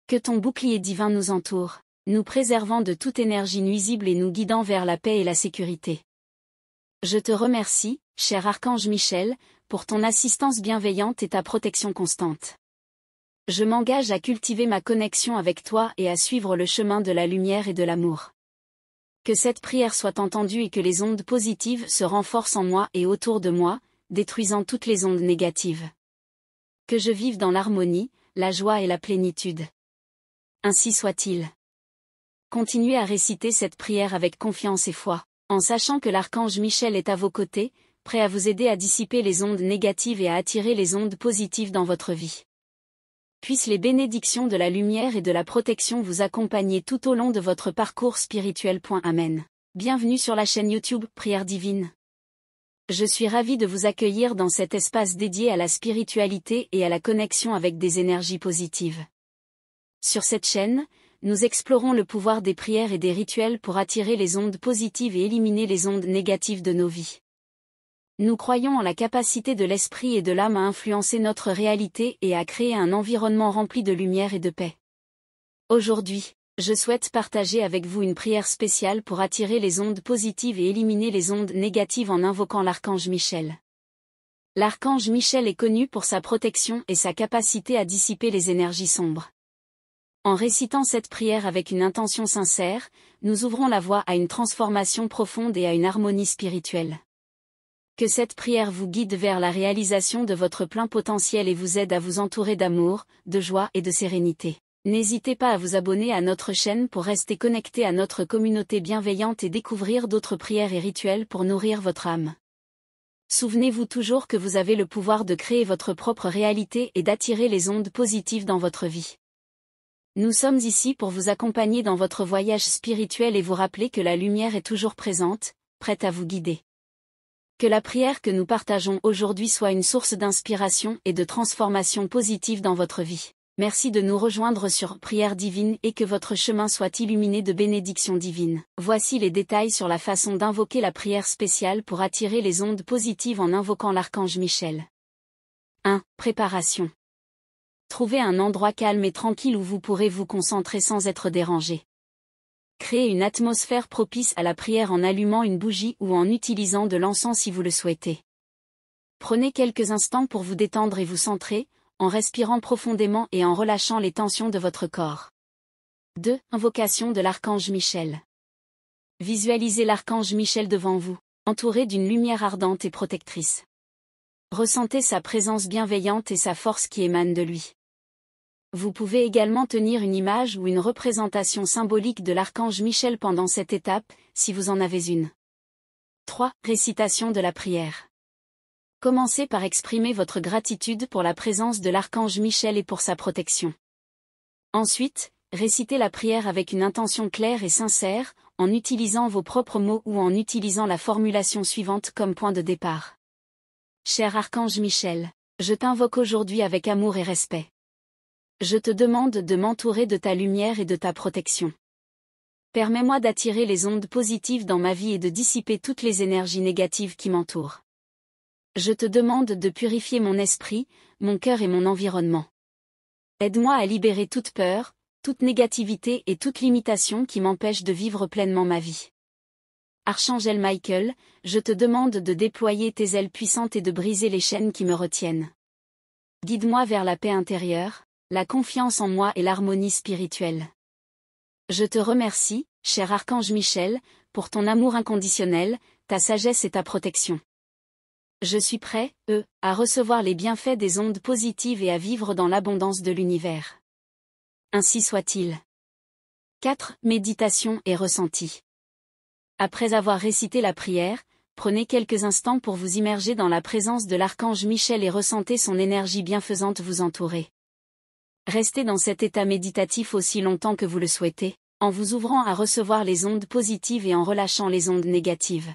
Que ton bouclier divin nous entoure, nous préservant de toute énergie nuisible et nous guidant vers la paix et la sécurité. Je te remercie, cher archange Michel, pour ton assistance bienveillante et ta protection constante. Je m'engage à cultiver ma connexion avec toi et à suivre le chemin de la lumière et de l'amour. Que cette prière soit entendue et que les ondes positives se renforcent en moi et autour de moi, détruisant toutes les ondes négatives. Que je vive dans l'harmonie, la joie et la plénitude. Ainsi soit-il. Continuez à réciter cette prière avec confiance et foi, en sachant que l'archange Michel est à vos côtés, prêt à vous aider à dissiper les ondes négatives et à attirer les ondes positives dans votre vie puissent les bénédictions de la lumière et de la protection vous accompagner tout au long de votre parcours spirituel. Amen. Bienvenue sur la chaîne YouTube Prière Divine. Je suis ravie de vous accueillir dans cet espace dédié à la spiritualité et à la connexion avec des énergies positives. Sur cette chaîne, nous explorons le pouvoir des prières et des rituels pour attirer les ondes positives et éliminer les ondes négatives de nos vies. Nous croyons en la capacité de l'esprit et de l'âme à influencer notre réalité et à créer un environnement rempli de lumière et de paix. Aujourd'hui, je souhaite partager avec vous une prière spéciale pour attirer les ondes positives et éliminer les ondes négatives en invoquant l'archange Michel. L'archange Michel est connu pour sa protection et sa capacité à dissiper les énergies sombres. En récitant cette prière avec une intention sincère, nous ouvrons la voie à une transformation profonde et à une harmonie spirituelle. Que cette prière vous guide vers la réalisation de votre plein potentiel et vous aide à vous entourer d'amour, de joie et de sérénité. N'hésitez pas à vous abonner à notre chaîne pour rester connecté à notre communauté bienveillante et découvrir d'autres prières et rituels pour nourrir votre âme. Souvenez-vous toujours que vous avez le pouvoir de créer votre propre réalité et d'attirer les ondes positives dans votre vie. Nous sommes ici pour vous accompagner dans votre voyage spirituel et vous rappeler que la lumière est toujours présente, prête à vous guider. Que la prière que nous partageons aujourd'hui soit une source d'inspiration et de transformation positive dans votre vie. Merci de nous rejoindre sur Prière divine et que votre chemin soit illuminé de bénédictions divines. Voici les détails sur la façon d'invoquer la prière spéciale pour attirer les ondes positives en invoquant l'archange Michel. 1. Préparation. Trouvez un endroit calme et tranquille où vous pourrez vous concentrer sans être dérangé. Créez une atmosphère propice à la prière en allumant une bougie ou en utilisant de l'encens si vous le souhaitez. Prenez quelques instants pour vous détendre et vous centrer, en respirant profondément et en relâchant les tensions de votre corps. 2. Invocation de l'archange Michel. Visualisez l'archange Michel devant vous, entouré d'une lumière ardente et protectrice. Ressentez sa présence bienveillante et sa force qui émane de lui. Vous pouvez également tenir une image ou une représentation symbolique de l'archange Michel pendant cette étape, si vous en avez une. 3. Récitation de la prière. Commencez par exprimer votre gratitude pour la présence de l'archange Michel et pour sa protection. Ensuite, récitez la prière avec une intention claire et sincère, en utilisant vos propres mots ou en utilisant la formulation suivante comme point de départ. Cher Archange Michel, je t'invoque aujourd'hui avec amour et respect je te demande de m'entourer de ta lumière et de ta protection. Permets-moi d'attirer les ondes positives dans ma vie et de dissiper toutes les énergies négatives qui m'entourent. Je te demande de purifier mon esprit, mon cœur et mon environnement. Aide-moi à libérer toute peur, toute négativité et toute limitation qui m'empêche de vivre pleinement ma vie. Archangel Michael, je te demande de déployer tes ailes puissantes et de briser les chaînes qui me retiennent. Guide-moi vers la paix intérieure, la confiance en moi et l'harmonie spirituelle. Je te remercie, cher Archange Michel, pour ton amour inconditionnel, ta sagesse et ta protection. Je suis prêt, eux, à recevoir les bienfaits des ondes positives et à vivre dans l'abondance de l'univers. Ainsi soit-il. 4. Méditation et ressenti. Après avoir récité la prière, prenez quelques instants pour vous immerger dans la présence de l'archange Michel et ressentez son énergie bienfaisante vous entourer. Restez dans cet état méditatif aussi longtemps que vous le souhaitez, en vous ouvrant à recevoir les ondes positives et en relâchant les ondes négatives.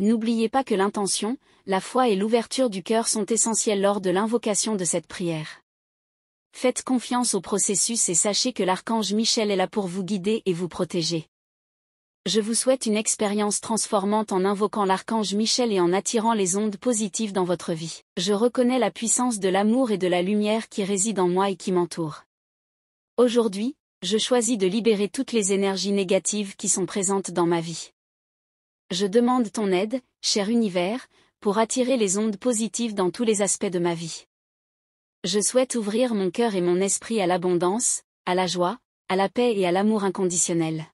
N'oubliez pas que l'intention, la foi et l'ouverture du cœur sont essentielles lors de l'invocation de cette prière. Faites confiance au processus et sachez que l'archange Michel est là pour vous guider et vous protéger je vous souhaite une expérience transformante en invoquant l'archange Michel et en attirant les ondes positives dans votre vie. Je reconnais la puissance de l'amour et de la lumière qui réside en moi et qui m'entoure. Aujourd'hui, je choisis de libérer toutes les énergies négatives qui sont présentes dans ma vie. Je demande ton aide, cher univers, pour attirer les ondes positives dans tous les aspects de ma vie. Je souhaite ouvrir mon cœur et mon esprit à l'abondance, à la joie, à la paix et à l'amour inconditionnel.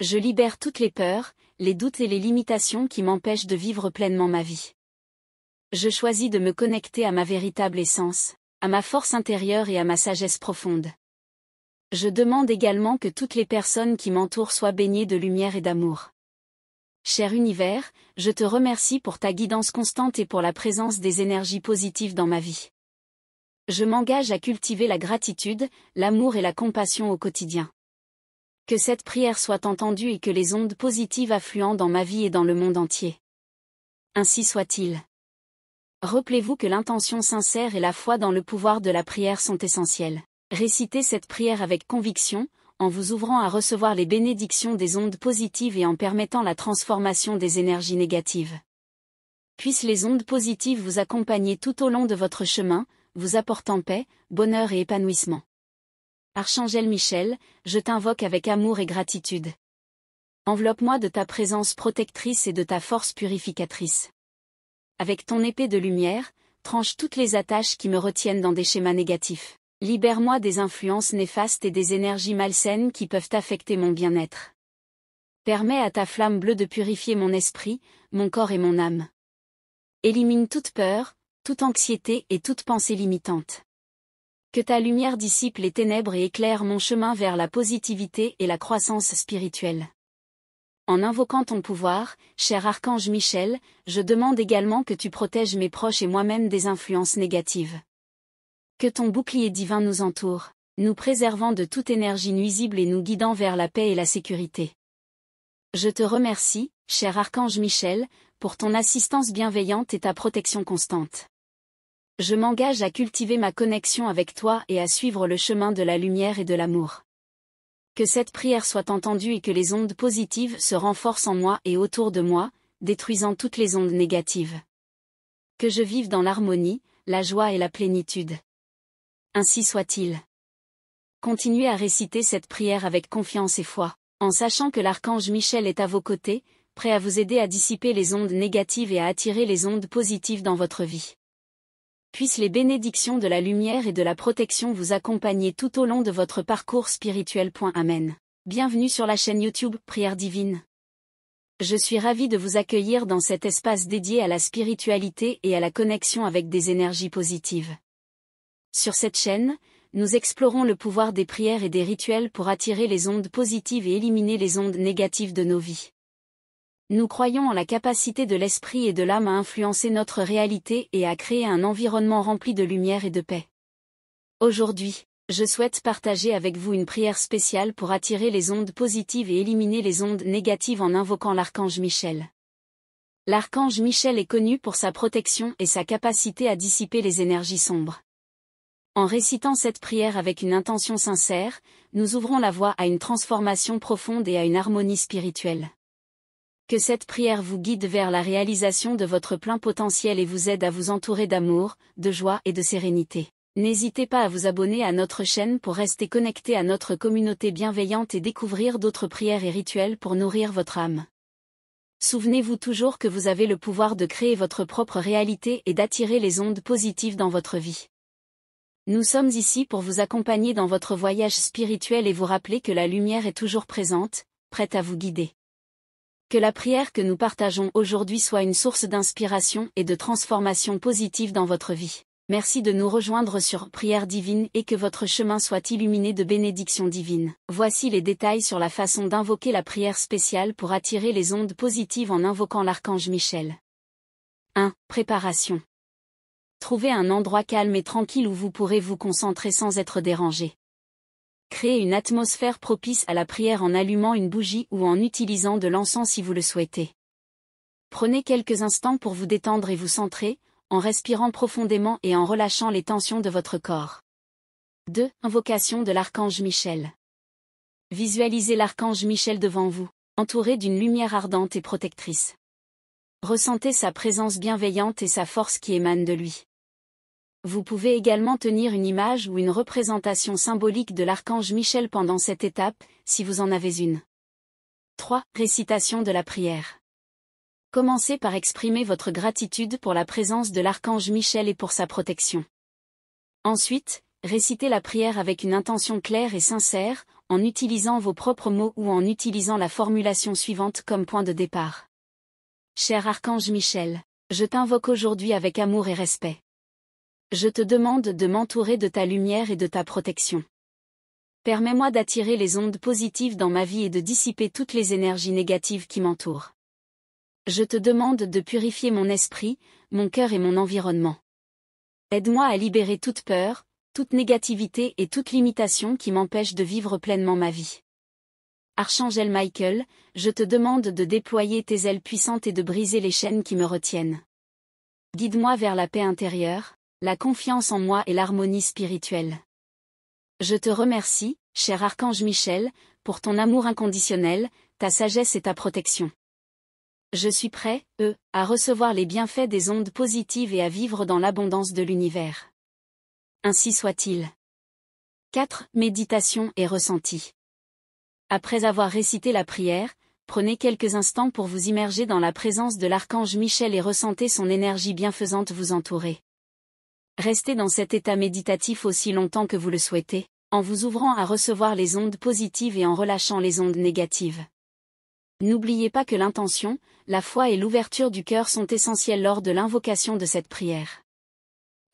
Je libère toutes les peurs, les doutes et les limitations qui m'empêchent de vivre pleinement ma vie. Je choisis de me connecter à ma véritable essence, à ma force intérieure et à ma sagesse profonde. Je demande également que toutes les personnes qui m'entourent soient baignées de lumière et d'amour. Cher univers, je te remercie pour ta guidance constante et pour la présence des énergies positives dans ma vie. Je m'engage à cultiver la gratitude, l'amour et la compassion au quotidien que cette prière soit entendue et que les ondes positives affluent dans ma vie et dans le monde entier. Ainsi soit-il. Rappelez-vous que l'intention sincère et la foi dans le pouvoir de la prière sont essentielles. Récitez cette prière avec conviction, en vous ouvrant à recevoir les bénédictions des ondes positives et en permettant la transformation des énergies négatives. Puissent les ondes positives vous accompagner tout au long de votre chemin, vous apportant paix, bonheur et épanouissement. Archangel Michel, je t'invoque avec amour et gratitude. Enveloppe-moi de ta présence protectrice et de ta force purificatrice. Avec ton épée de lumière, tranche toutes les attaches qui me retiennent dans des schémas négatifs. Libère-moi des influences néfastes et des énergies malsaines qui peuvent affecter mon bien-être. Permets à ta flamme bleue de purifier mon esprit, mon corps et mon âme. Élimine toute peur, toute anxiété et toute pensée limitante que ta lumière dissipe les ténèbres et éclaire mon chemin vers la positivité et la croissance spirituelle. En invoquant ton pouvoir, cher archange Michel, je demande également que tu protèges mes proches et moi-même des influences négatives. Que ton bouclier divin nous entoure, nous préservant de toute énergie nuisible et nous guidant vers la paix et la sécurité. Je te remercie, cher archange Michel, pour ton assistance bienveillante et ta protection constante. Je m'engage à cultiver ma connexion avec toi et à suivre le chemin de la lumière et de l'amour. Que cette prière soit entendue et que les ondes positives se renforcent en moi et autour de moi, détruisant toutes les ondes négatives. Que je vive dans l'harmonie, la joie et la plénitude. Ainsi soit-il. Continuez à réciter cette prière avec confiance et foi, en sachant que l'archange Michel est à vos côtés, prêt à vous aider à dissiper les ondes négatives et à attirer les ondes positives dans votre vie. Puissent les bénédictions de la lumière et de la protection vous accompagner tout au long de votre parcours spirituel. Amen. Bienvenue sur la chaîne YouTube Prière Divine. Je suis ravie de vous accueillir dans cet espace dédié à la spiritualité et à la connexion avec des énergies positives. Sur cette chaîne, nous explorons le pouvoir des prières et des rituels pour attirer les ondes positives et éliminer les ondes négatives de nos vies. Nous croyons en la capacité de l'esprit et de l'âme à influencer notre réalité et à créer un environnement rempli de lumière et de paix. Aujourd'hui, je souhaite partager avec vous une prière spéciale pour attirer les ondes positives et éliminer les ondes négatives en invoquant l'archange Michel. L'archange Michel est connu pour sa protection et sa capacité à dissiper les énergies sombres. En récitant cette prière avec une intention sincère, nous ouvrons la voie à une transformation profonde et à une harmonie spirituelle. Que cette prière vous guide vers la réalisation de votre plein potentiel et vous aide à vous entourer d'amour, de joie et de sérénité. N'hésitez pas à vous abonner à notre chaîne pour rester connecté à notre communauté bienveillante et découvrir d'autres prières et rituels pour nourrir votre âme. Souvenez-vous toujours que vous avez le pouvoir de créer votre propre réalité et d'attirer les ondes positives dans votre vie. Nous sommes ici pour vous accompagner dans votre voyage spirituel et vous rappeler que la lumière est toujours présente, prête à vous guider. Que la prière que nous partageons aujourd'hui soit une source d'inspiration et de transformation positive dans votre vie. Merci de nous rejoindre sur Prière divine et que votre chemin soit illuminé de bénédictions divines. Voici les détails sur la façon d'invoquer la prière spéciale pour attirer les ondes positives en invoquant l'archange Michel. 1. Préparation. Trouvez un endroit calme et tranquille où vous pourrez vous concentrer sans être dérangé. Créez une atmosphère propice à la prière en allumant une bougie ou en utilisant de l'encens si vous le souhaitez. Prenez quelques instants pour vous détendre et vous centrer, en respirant profondément et en relâchant les tensions de votre corps. 2. Invocation de l'archange Michel. Visualisez l'archange Michel devant vous, entouré d'une lumière ardente et protectrice. Ressentez sa présence bienveillante et sa force qui émane de lui. Vous pouvez également tenir une image ou une représentation symbolique de l'archange Michel pendant cette étape, si vous en avez une. 3. Récitation de la prière. Commencez par exprimer votre gratitude pour la présence de l'archange Michel et pour sa protection. Ensuite, récitez la prière avec une intention claire et sincère, en utilisant vos propres mots ou en utilisant la formulation suivante comme point de départ. Cher archange Michel, je t'invoque aujourd'hui avec amour et respect. Je te demande de m'entourer de ta lumière et de ta protection. Permets-moi d'attirer les ondes positives dans ma vie et de dissiper toutes les énergies négatives qui m'entourent. Je te demande de purifier mon esprit, mon cœur et mon environnement. Aide-moi à libérer toute peur, toute négativité et toute limitation qui m'empêche de vivre pleinement ma vie. Archangel Michael, je te demande de déployer tes ailes puissantes et de briser les chaînes qui me retiennent. Guide-moi vers la paix intérieure, la confiance en moi et l'harmonie spirituelle. Je te remercie, cher Archange Michel, pour ton amour inconditionnel, ta sagesse et ta protection. Je suis prêt, eux, à recevoir les bienfaits des ondes positives et à vivre dans l'abondance de l'univers. Ainsi soit-il. 4. Méditation et ressenti. Après avoir récité la prière, prenez quelques instants pour vous immerger dans la présence de l'archange Michel et ressentez son énergie bienfaisante vous entourer. Restez dans cet état méditatif aussi longtemps que vous le souhaitez, en vous ouvrant à recevoir les ondes positives et en relâchant les ondes négatives. N'oubliez pas que l'intention, la foi et l'ouverture du cœur sont essentielles lors de l'invocation de cette prière.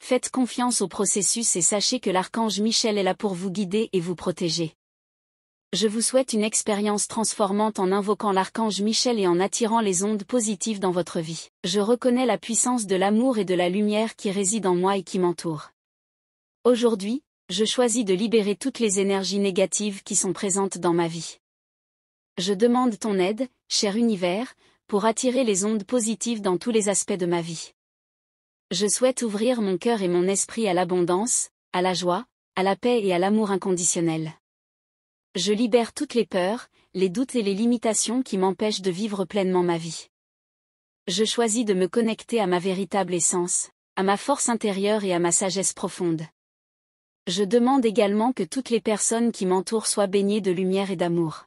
Faites confiance au processus et sachez que l'archange Michel est là pour vous guider et vous protéger je vous souhaite une expérience transformante en invoquant l'archange Michel et en attirant les ondes positives dans votre vie. Je reconnais la puissance de l'amour et de la lumière qui réside en moi et qui m'entoure. Aujourd'hui, je choisis de libérer toutes les énergies négatives qui sont présentes dans ma vie. Je demande ton aide, cher univers, pour attirer les ondes positives dans tous les aspects de ma vie. Je souhaite ouvrir mon cœur et mon esprit à l'abondance, à la joie, à la paix et à l'amour inconditionnel. Je libère toutes les peurs, les doutes et les limitations qui m'empêchent de vivre pleinement ma vie. Je choisis de me connecter à ma véritable essence, à ma force intérieure et à ma sagesse profonde. Je demande également que toutes les personnes qui m'entourent soient baignées de lumière et d'amour.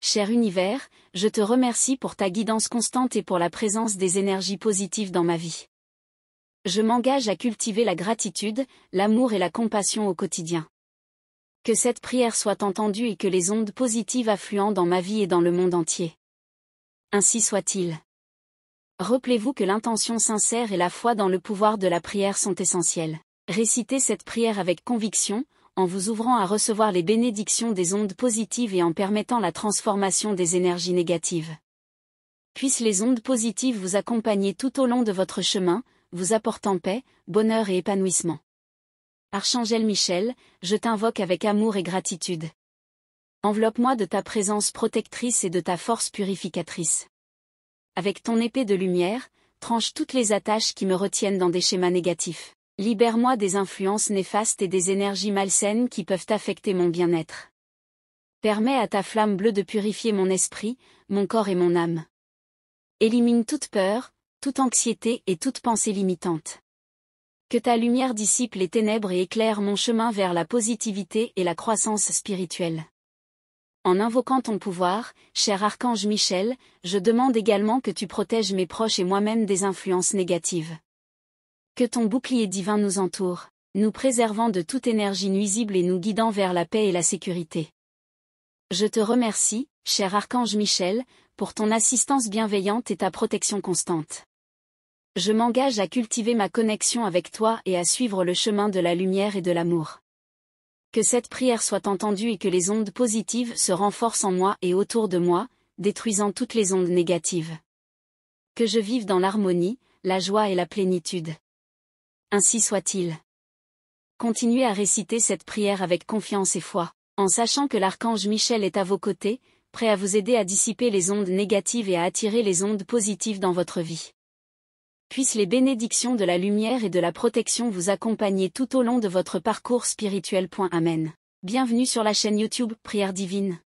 Cher univers, je te remercie pour ta guidance constante et pour la présence des énergies positives dans ma vie. Je m'engage à cultiver la gratitude, l'amour et la compassion au quotidien que cette prière soit entendue et que les ondes positives affluent dans ma vie et dans le monde entier. Ainsi soit-il. Rappelez-vous que l'intention sincère et la foi dans le pouvoir de la prière sont essentielles. Récitez cette prière avec conviction, en vous ouvrant à recevoir les bénédictions des ondes positives et en permettant la transformation des énergies négatives. Puissent les ondes positives vous accompagner tout au long de votre chemin, vous apportant paix, bonheur et épanouissement. Archangel Michel, je t'invoque avec amour et gratitude. Enveloppe-moi de ta présence protectrice et de ta force purificatrice. Avec ton épée de lumière, tranche toutes les attaches qui me retiennent dans des schémas négatifs. Libère-moi des influences néfastes et des énergies malsaines qui peuvent affecter mon bien-être. Permets à ta flamme bleue de purifier mon esprit, mon corps et mon âme. Élimine toute peur, toute anxiété et toute pensée limitante. Que ta lumière dissipe les ténèbres et éclaire mon chemin vers la positivité et la croissance spirituelle. En invoquant ton pouvoir, cher archange Michel, je demande également que tu protèges mes proches et moi-même des influences négatives. Que ton bouclier divin nous entoure, nous préservant de toute énergie nuisible et nous guidant vers la paix et la sécurité. Je te remercie, cher archange Michel, pour ton assistance bienveillante et ta protection constante. Je m'engage à cultiver ma connexion avec toi et à suivre le chemin de la lumière et de l'amour. Que cette prière soit entendue et que les ondes positives se renforcent en moi et autour de moi, détruisant toutes les ondes négatives. Que je vive dans l'harmonie, la joie et la plénitude. Ainsi soit-il. Continuez à réciter cette prière avec confiance et foi, en sachant que l'archange Michel est à vos côtés, prêt à vous aider à dissiper les ondes négatives et à attirer les ondes positives dans votre vie. Puissent les bénédictions de la lumière et de la protection vous accompagner tout au long de votre parcours spirituel. Amen. Bienvenue sur la chaîne YouTube Prière Divine.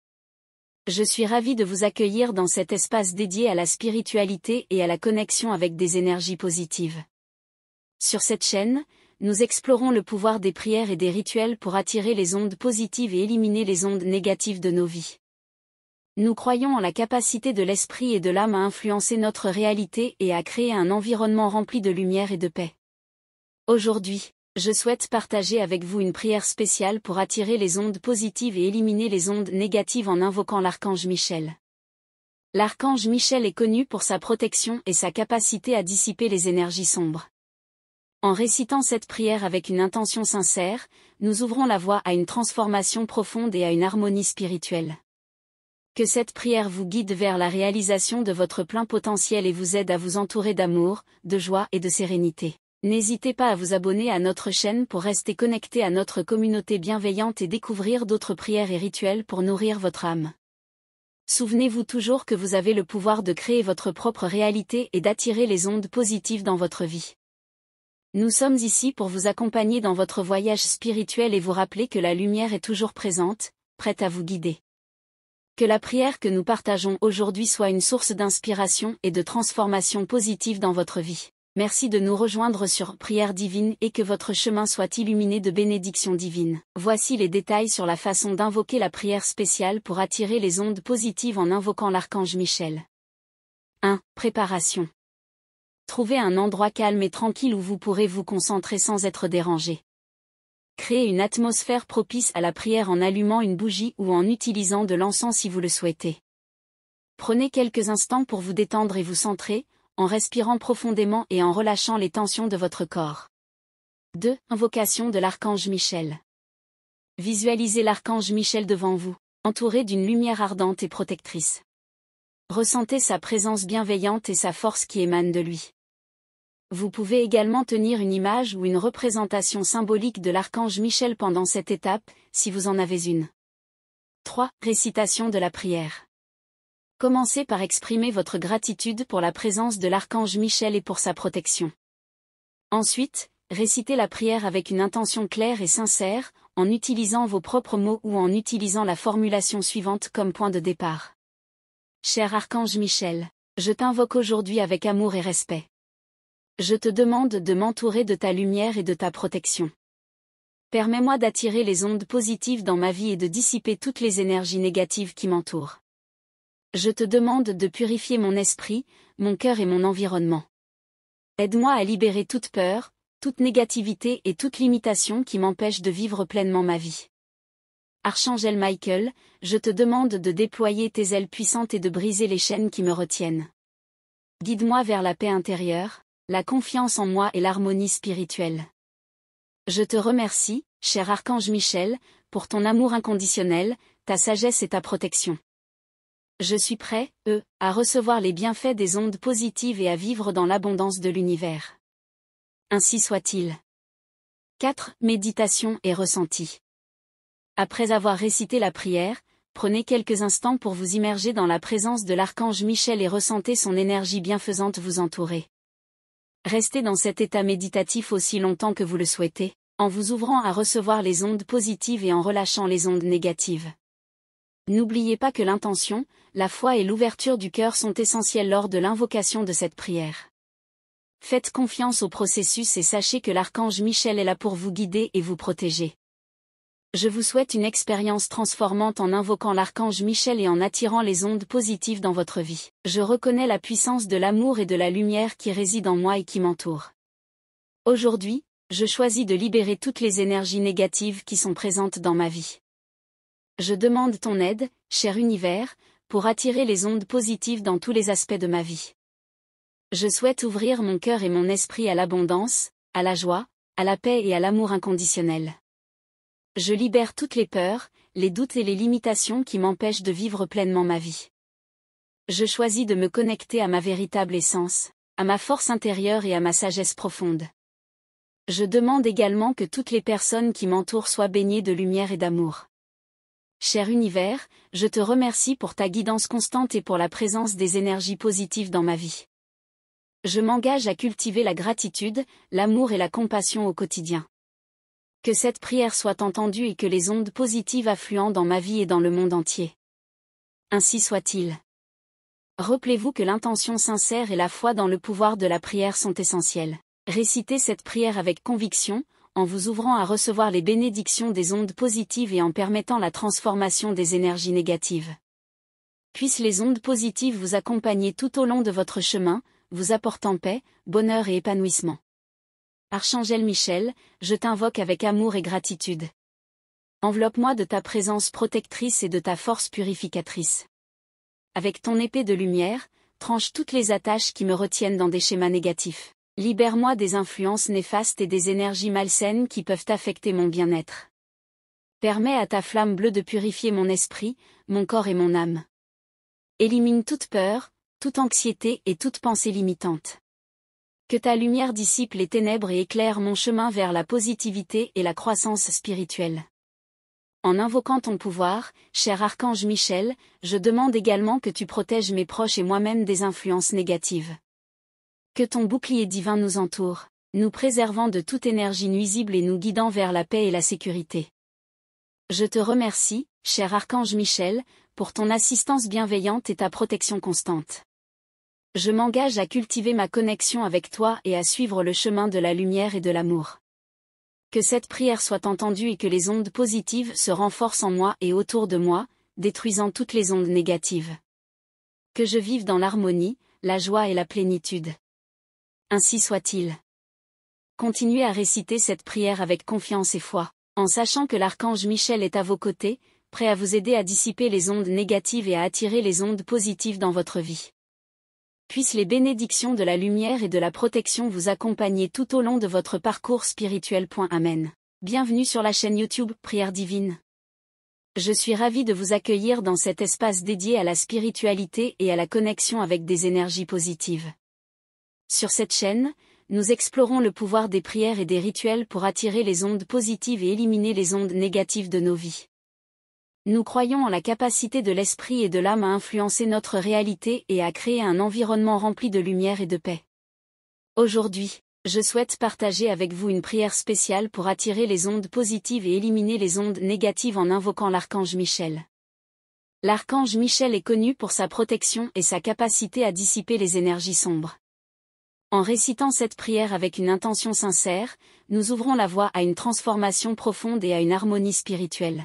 Je suis ravie de vous accueillir dans cet espace dédié à la spiritualité et à la connexion avec des énergies positives. Sur cette chaîne, nous explorons le pouvoir des prières et des rituels pour attirer les ondes positives et éliminer les ondes négatives de nos vies. Nous croyons en la capacité de l'esprit et de l'âme à influencer notre réalité et à créer un environnement rempli de lumière et de paix. Aujourd'hui, je souhaite partager avec vous une prière spéciale pour attirer les ondes positives et éliminer les ondes négatives en invoquant l'archange Michel. L'archange Michel est connu pour sa protection et sa capacité à dissiper les énergies sombres. En récitant cette prière avec une intention sincère, nous ouvrons la voie à une transformation profonde et à une harmonie spirituelle. Que cette prière vous guide vers la réalisation de votre plein potentiel et vous aide à vous entourer d'amour, de joie et de sérénité. N'hésitez pas à vous abonner à notre chaîne pour rester connecté à notre communauté bienveillante et découvrir d'autres prières et rituels pour nourrir votre âme. Souvenez-vous toujours que vous avez le pouvoir de créer votre propre réalité et d'attirer les ondes positives dans votre vie. Nous sommes ici pour vous accompagner dans votre voyage spirituel et vous rappeler que la lumière est toujours présente, prête à vous guider. Que la prière que nous partageons aujourd'hui soit une source d'inspiration et de transformation positive dans votre vie. Merci de nous rejoindre sur Prière divine et que votre chemin soit illuminé de bénédictions divines. Voici les détails sur la façon d'invoquer la prière spéciale pour attirer les ondes positives en invoquant l'archange Michel. 1. Préparation. Trouvez un endroit calme et tranquille où vous pourrez vous concentrer sans être dérangé. Créez une atmosphère propice à la prière en allumant une bougie ou en utilisant de l'encens si vous le souhaitez. Prenez quelques instants pour vous détendre et vous centrer, en respirant profondément et en relâchant les tensions de votre corps. 2. Invocation de l'archange Michel. Visualisez l'archange Michel devant vous, entouré d'une lumière ardente et protectrice. Ressentez sa présence bienveillante et sa force qui émane de lui. Vous pouvez également tenir une image ou une représentation symbolique de l'archange Michel pendant cette étape, si vous en avez une. 3. Récitation de la prière. Commencez par exprimer votre gratitude pour la présence de l'archange Michel et pour sa protection. Ensuite, récitez la prière avec une intention claire et sincère, en utilisant vos propres mots ou en utilisant la formulation suivante comme point de départ. Cher Archange Michel, je t'invoque aujourd'hui avec amour et respect. Je te demande de m'entourer de ta lumière et de ta protection. Permets-moi d'attirer les ondes positives dans ma vie et de dissiper toutes les énergies négatives qui m'entourent. Je te demande de purifier mon esprit, mon cœur et mon environnement. Aide-moi à libérer toute peur, toute négativité et toute limitation qui m'empêche de vivre pleinement ma vie. Archangel Michael, je te demande de déployer tes ailes puissantes et de briser les chaînes qui me retiennent. Guide-moi vers la paix intérieure, la confiance en moi et l'harmonie spirituelle. Je te remercie, cher Archange Michel, pour ton amour inconditionnel, ta sagesse et ta protection. Je suis prêt, eux, à recevoir les bienfaits des ondes positives et à vivre dans l'abondance de l'univers. Ainsi soit-il. 4. Méditation et ressenti. Après avoir récité la prière, prenez quelques instants pour vous immerger dans la présence de l'archange Michel et ressentez son énergie bienfaisante vous entourer. Restez dans cet état méditatif aussi longtemps que vous le souhaitez, en vous ouvrant à recevoir les ondes positives et en relâchant les ondes négatives. N'oubliez pas que l'intention, la foi et l'ouverture du cœur sont essentielles lors de l'invocation de cette prière. Faites confiance au processus et sachez que l'archange Michel est là pour vous guider et vous protéger je vous souhaite une expérience transformante en invoquant l'archange Michel et en attirant les ondes positives dans votre vie. Je reconnais la puissance de l'amour et de la lumière qui réside en moi et qui m'entoure. Aujourd'hui, je choisis de libérer toutes les énergies négatives qui sont présentes dans ma vie. Je demande ton aide, cher univers, pour attirer les ondes positives dans tous les aspects de ma vie. Je souhaite ouvrir mon cœur et mon esprit à l'abondance, à la joie, à la paix et à l'amour inconditionnel. Je libère toutes les peurs, les doutes et les limitations qui m'empêchent de vivre pleinement ma vie. Je choisis de me connecter à ma véritable essence, à ma force intérieure et à ma sagesse profonde. Je demande également que toutes les personnes qui m'entourent soient baignées de lumière et d'amour. Cher univers, je te remercie pour ta guidance constante et pour la présence des énergies positives dans ma vie. Je m'engage à cultiver la gratitude, l'amour et la compassion au quotidien que cette prière soit entendue et que les ondes positives affluent dans ma vie et dans le monde entier. Ainsi soit-il. Rappelez-vous que l'intention sincère et la foi dans le pouvoir de la prière sont essentielles. Récitez cette prière avec conviction, en vous ouvrant à recevoir les bénédictions des ondes positives et en permettant la transformation des énergies négatives. Puissent les ondes positives vous accompagner tout au long de votre chemin, vous apportant paix, bonheur et épanouissement. Archangel Michel, je t'invoque avec amour et gratitude. Enveloppe-moi de ta présence protectrice et de ta force purificatrice. Avec ton épée de lumière, tranche toutes les attaches qui me retiennent dans des schémas négatifs. Libère-moi des influences néfastes et des énergies malsaines qui peuvent affecter mon bien-être. Permets à ta flamme bleue de purifier mon esprit, mon corps et mon âme. Élimine toute peur, toute anxiété et toute pensée limitante. Que ta lumière dissipe les ténèbres et éclaire mon chemin vers la positivité et la croissance spirituelle. En invoquant ton pouvoir, cher archange Michel, je demande également que tu protèges mes proches et moi-même des influences négatives. Que ton bouclier divin nous entoure, nous préservant de toute énergie nuisible et nous guidant vers la paix et la sécurité. Je te remercie, cher archange Michel, pour ton assistance bienveillante et ta protection constante. Je m'engage à cultiver ma connexion avec toi et à suivre le chemin de la lumière et de l'amour. Que cette prière soit entendue et que les ondes positives se renforcent en moi et autour de moi, détruisant toutes les ondes négatives. Que je vive dans l'harmonie, la joie et la plénitude. Ainsi soit-il. Continuez à réciter cette prière avec confiance et foi, en sachant que l'archange Michel est à vos côtés, prêt à vous aider à dissiper les ondes négatives et à attirer les ondes positives dans votre vie puissent les bénédictions de la lumière et de la protection vous accompagner tout au long de votre parcours spirituel. Amen. Bienvenue sur la chaîne YouTube Prière Divine. Je suis ravie de vous accueillir dans cet espace dédié à la spiritualité et à la connexion avec des énergies positives. Sur cette chaîne, nous explorons le pouvoir des prières et des rituels pour attirer les ondes positives et éliminer les ondes négatives de nos vies. Nous croyons en la capacité de l'esprit et de l'âme à influencer notre réalité et à créer un environnement rempli de lumière et de paix. Aujourd'hui, je souhaite partager avec vous une prière spéciale pour attirer les ondes positives et éliminer les ondes négatives en invoquant l'archange Michel. L'archange Michel est connu pour sa protection et sa capacité à dissiper les énergies sombres. En récitant cette prière avec une intention sincère, nous ouvrons la voie à une transformation profonde et à une harmonie spirituelle.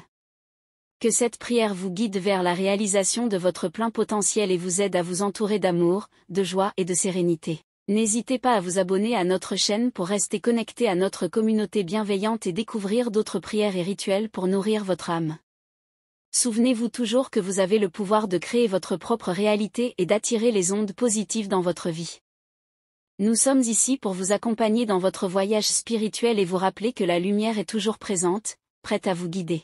Que cette prière vous guide vers la réalisation de votre plein potentiel et vous aide à vous entourer d'amour, de joie et de sérénité. N'hésitez pas à vous abonner à notre chaîne pour rester connecté à notre communauté bienveillante et découvrir d'autres prières et rituels pour nourrir votre âme. Souvenez-vous toujours que vous avez le pouvoir de créer votre propre réalité et d'attirer les ondes positives dans votre vie. Nous sommes ici pour vous accompagner dans votre voyage spirituel et vous rappeler que la lumière est toujours présente, prête à vous guider.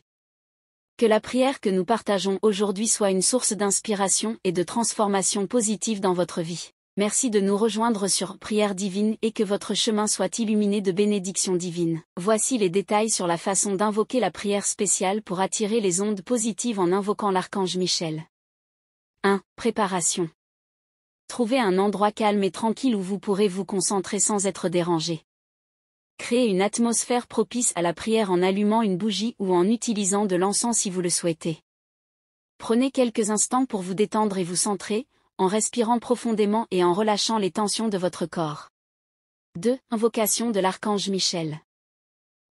Que la prière que nous partageons aujourd'hui soit une source d'inspiration et de transformation positive dans votre vie. Merci de nous rejoindre sur Prière divine et que votre chemin soit illuminé de bénédictions divines. Voici les détails sur la façon d'invoquer la prière spéciale pour attirer les ondes positives en invoquant l'archange Michel. 1. Préparation. Trouvez un endroit calme et tranquille où vous pourrez vous concentrer sans être dérangé. Créez une atmosphère propice à la prière en allumant une bougie ou en utilisant de l'encens si vous le souhaitez. Prenez quelques instants pour vous détendre et vous centrer, en respirant profondément et en relâchant les tensions de votre corps. 2. Invocation de l'archange Michel.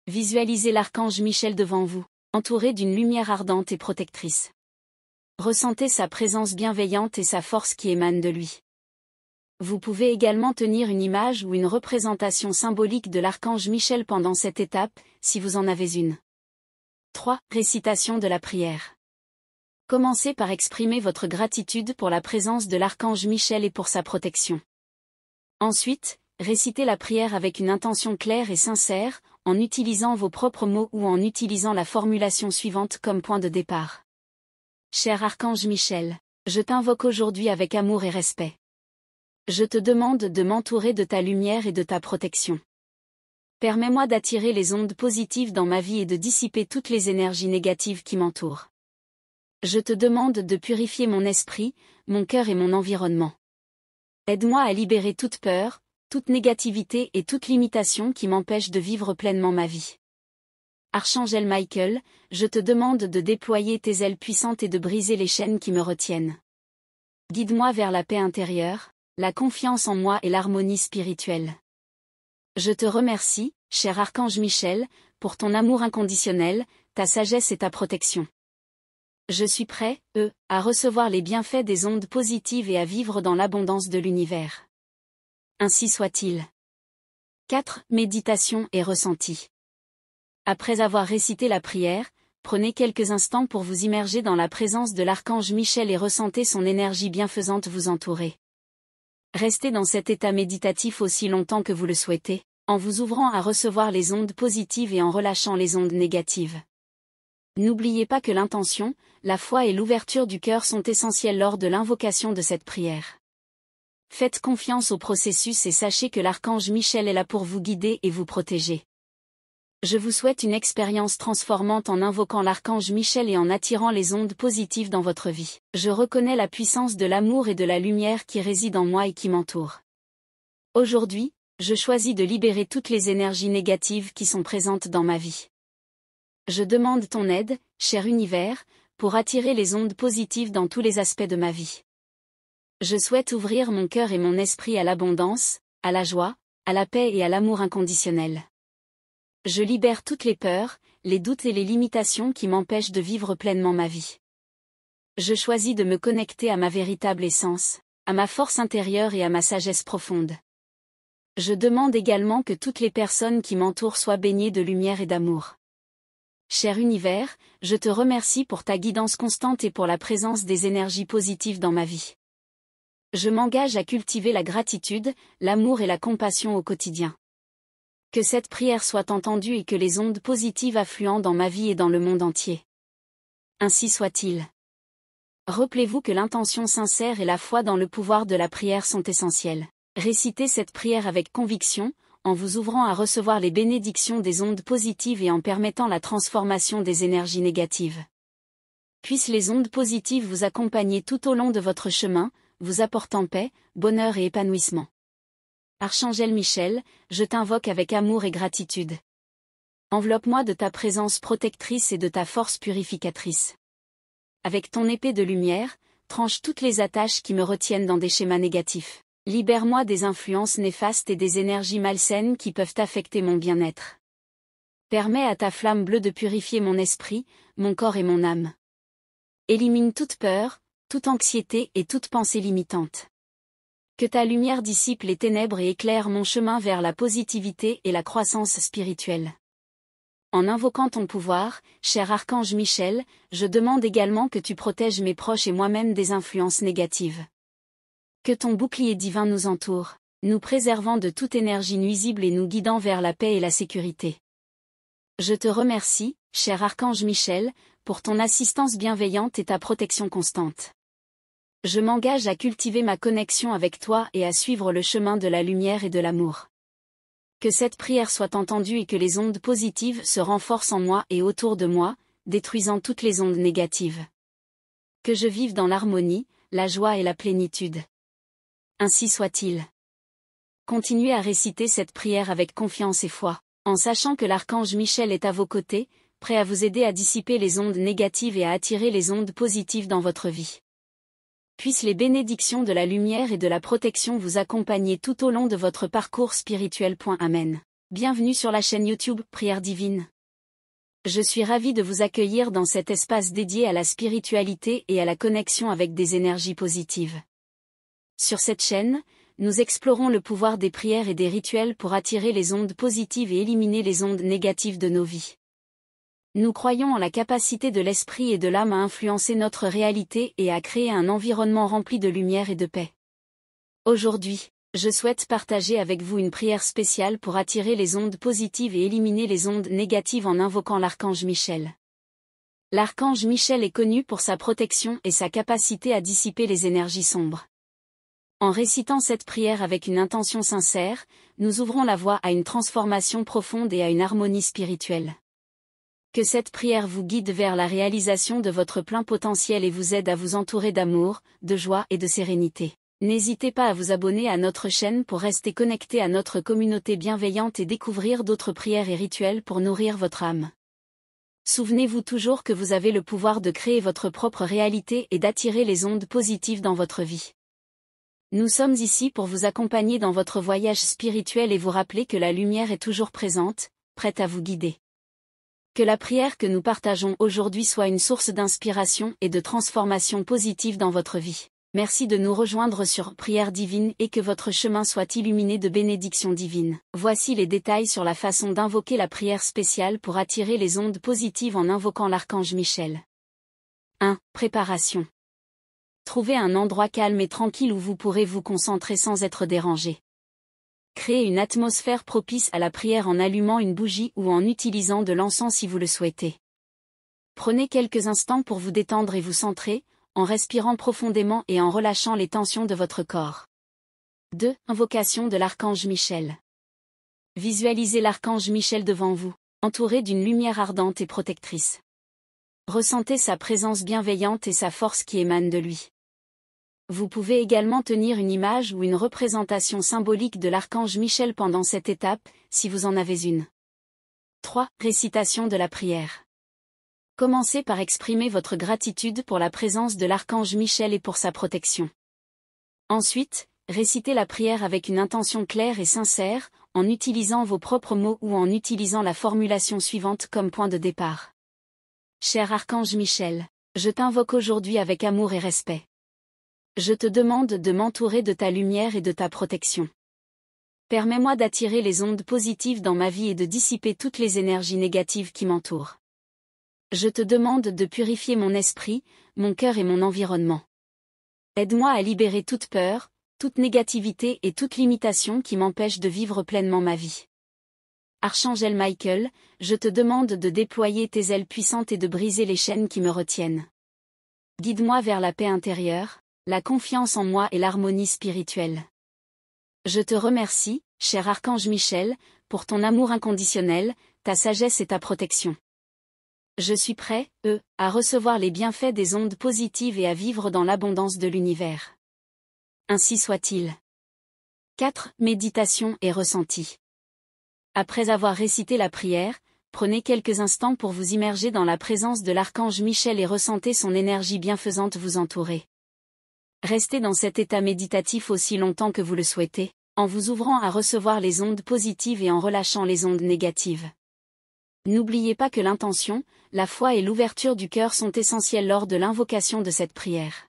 Visualisez l'archange Michel devant vous, entouré d'une lumière ardente et protectrice. Ressentez sa présence bienveillante et sa force qui émane de lui. Vous pouvez également tenir une image ou une représentation symbolique de l'archange Michel pendant cette étape, si vous en avez une. 3. Récitation de la prière. Commencez par exprimer votre gratitude pour la présence de l'archange Michel et pour sa protection. Ensuite, récitez la prière avec une intention claire et sincère, en utilisant vos propres mots ou en utilisant la formulation suivante comme point de départ. Cher Archange Michel, je t'invoque aujourd'hui avec amour et respect. Je te demande de m'entourer de ta lumière et de ta protection. Permets-moi d'attirer les ondes positives dans ma vie et de dissiper toutes les énergies négatives qui m'entourent. Je te demande de purifier mon esprit, mon cœur et mon environnement. Aide-moi à libérer toute peur, toute négativité et toute limitation qui m'empêche de vivre pleinement ma vie. Archangel Michael, je te demande de déployer tes ailes puissantes et de briser les chaînes qui me retiennent. Guide-moi vers la paix intérieure, la confiance en moi et l'harmonie spirituelle. Je te remercie, cher Archange Michel, pour ton amour inconditionnel, ta sagesse et ta protection. Je suis prêt, eux, à recevoir les bienfaits des ondes positives et à vivre dans l'abondance de l'univers. Ainsi soit-il. 4. Méditation et ressenti. Après avoir récité la prière, prenez quelques instants pour vous immerger dans la présence de l'archange Michel et ressentez son énergie bienfaisante vous entourer. Restez dans cet état méditatif aussi longtemps que vous le souhaitez, en vous ouvrant à recevoir les ondes positives et en relâchant les ondes négatives. N'oubliez pas que l'intention, la foi et l'ouverture du cœur sont essentielles lors de l'invocation de cette prière. Faites confiance au processus et sachez que l'archange Michel est là pour vous guider et vous protéger je vous souhaite une expérience transformante en invoquant l'archange Michel et en attirant les ondes positives dans votre vie. Je reconnais la puissance de l'amour et de la lumière qui réside en moi et qui m'entoure. Aujourd'hui, je choisis de libérer toutes les énergies négatives qui sont présentes dans ma vie. Je demande ton aide, cher univers, pour attirer les ondes positives dans tous les aspects de ma vie. Je souhaite ouvrir mon cœur et mon esprit à l'abondance, à la joie, à la paix et à l'amour inconditionnel. Je libère toutes les peurs, les doutes et les limitations qui m'empêchent de vivre pleinement ma vie. Je choisis de me connecter à ma véritable essence, à ma force intérieure et à ma sagesse profonde. Je demande également que toutes les personnes qui m'entourent soient baignées de lumière et d'amour. Cher univers, je te remercie pour ta guidance constante et pour la présence des énergies positives dans ma vie. Je m'engage à cultiver la gratitude, l'amour et la compassion au quotidien que cette prière soit entendue et que les ondes positives affluent dans ma vie et dans le monde entier. Ainsi soit-il. Rappelez-vous que l'intention sincère et la foi dans le pouvoir de la prière sont essentielles. Récitez cette prière avec conviction, en vous ouvrant à recevoir les bénédictions des ondes positives et en permettant la transformation des énergies négatives. Puissent les ondes positives vous accompagner tout au long de votre chemin, vous apportant paix, bonheur et épanouissement. Archangel Michel, je t'invoque avec amour et gratitude. Enveloppe-moi de ta présence protectrice et de ta force purificatrice. Avec ton épée de lumière, tranche toutes les attaches qui me retiennent dans des schémas négatifs. Libère-moi des influences néfastes et des énergies malsaines qui peuvent affecter mon bien-être. Permets à ta flamme bleue de purifier mon esprit, mon corps et mon âme. Élimine toute peur, toute anxiété et toute pensée limitante. Que ta lumière dissipe les ténèbres et éclaire mon chemin vers la positivité et la croissance spirituelle. En invoquant ton pouvoir, cher archange Michel, je demande également que tu protèges mes proches et moi-même des influences négatives. Que ton bouclier divin nous entoure, nous préservant de toute énergie nuisible et nous guidant vers la paix et la sécurité. Je te remercie, cher archange Michel, pour ton assistance bienveillante et ta protection constante. Je m'engage à cultiver ma connexion avec toi et à suivre le chemin de la lumière et de l'amour. Que cette prière soit entendue et que les ondes positives se renforcent en moi et autour de moi, détruisant toutes les ondes négatives. Que je vive dans l'harmonie, la joie et la plénitude. Ainsi soit-il. Continuez à réciter cette prière avec confiance et foi, en sachant que l'archange Michel est à vos côtés, prêt à vous aider à dissiper les ondes négatives et à attirer les ondes positives dans votre vie puissent les bénédictions de la lumière et de la protection vous accompagner tout au long de votre parcours spirituel. Amen. Bienvenue sur la chaîne YouTube Prière Divine. Je suis ravie de vous accueillir dans cet espace dédié à la spiritualité et à la connexion avec des énergies positives. Sur cette chaîne, nous explorons le pouvoir des prières et des rituels pour attirer les ondes positives et éliminer les ondes négatives de nos vies. Nous croyons en la capacité de l'esprit et de l'âme à influencer notre réalité et à créer un environnement rempli de lumière et de paix. Aujourd'hui, je souhaite partager avec vous une prière spéciale pour attirer les ondes positives et éliminer les ondes négatives en invoquant l'archange Michel. L'archange Michel est connu pour sa protection et sa capacité à dissiper les énergies sombres. En récitant cette prière avec une intention sincère, nous ouvrons la voie à une transformation profonde et à une harmonie spirituelle. Que cette prière vous guide vers la réalisation de votre plein potentiel et vous aide à vous entourer d'amour, de joie et de sérénité. N'hésitez pas à vous abonner à notre chaîne pour rester connecté à notre communauté bienveillante et découvrir d'autres prières et rituels pour nourrir votre âme. Souvenez-vous toujours que vous avez le pouvoir de créer votre propre réalité et d'attirer les ondes positives dans votre vie. Nous sommes ici pour vous accompagner dans votre voyage spirituel et vous rappeler que la lumière est toujours présente, prête à vous guider. Que la prière que nous partageons aujourd'hui soit une source d'inspiration et de transformation positive dans votre vie. Merci de nous rejoindre sur Prière divine et que votre chemin soit illuminé de bénédictions divines. Voici les détails sur la façon d'invoquer la prière spéciale pour attirer les ondes positives en invoquant l'archange Michel. 1. Préparation. Trouvez un endroit calme et tranquille où vous pourrez vous concentrer sans être dérangé. Créez une atmosphère propice à la prière en allumant une bougie ou en utilisant de l'encens si vous le souhaitez. Prenez quelques instants pour vous détendre et vous centrer, en respirant profondément et en relâchant les tensions de votre corps. 2. Invocation de l'archange Michel. Visualisez l'archange Michel devant vous, entouré d'une lumière ardente et protectrice. Ressentez sa présence bienveillante et sa force qui émane de lui. Vous pouvez également tenir une image ou une représentation symbolique de l'archange Michel pendant cette étape, si vous en avez une. 3. Récitation de la prière. Commencez par exprimer votre gratitude pour la présence de l'archange Michel et pour sa protection. Ensuite, récitez la prière avec une intention claire et sincère, en utilisant vos propres mots ou en utilisant la formulation suivante comme point de départ. Cher archange Michel, je t'invoque aujourd'hui avec amour et respect. Je te demande de m'entourer de ta lumière et de ta protection. Permets-moi d'attirer les ondes positives dans ma vie et de dissiper toutes les énergies négatives qui m'entourent. Je te demande de purifier mon esprit, mon cœur et mon environnement. Aide-moi à libérer toute peur, toute négativité et toute limitation qui m'empêche de vivre pleinement ma vie. Archangel Michael, je te demande de déployer tes ailes puissantes et de briser les chaînes qui me retiennent. Guide-moi vers la paix intérieure, la confiance en moi et l'harmonie spirituelle. Je te remercie, cher Archange Michel, pour ton amour inconditionnel, ta sagesse et ta protection. Je suis prêt, eux, à recevoir les bienfaits des ondes positives et à vivre dans l'abondance de l'univers. Ainsi soit-il. 4. Méditation et ressenti. Après avoir récité la prière, prenez quelques instants pour vous immerger dans la présence de l'archange Michel et ressentez son énergie bienfaisante vous entourer. Restez dans cet état méditatif aussi longtemps que vous le souhaitez, en vous ouvrant à recevoir les ondes positives et en relâchant les ondes négatives. N'oubliez pas que l'intention, la foi et l'ouverture du cœur sont essentielles lors de l'invocation de cette prière.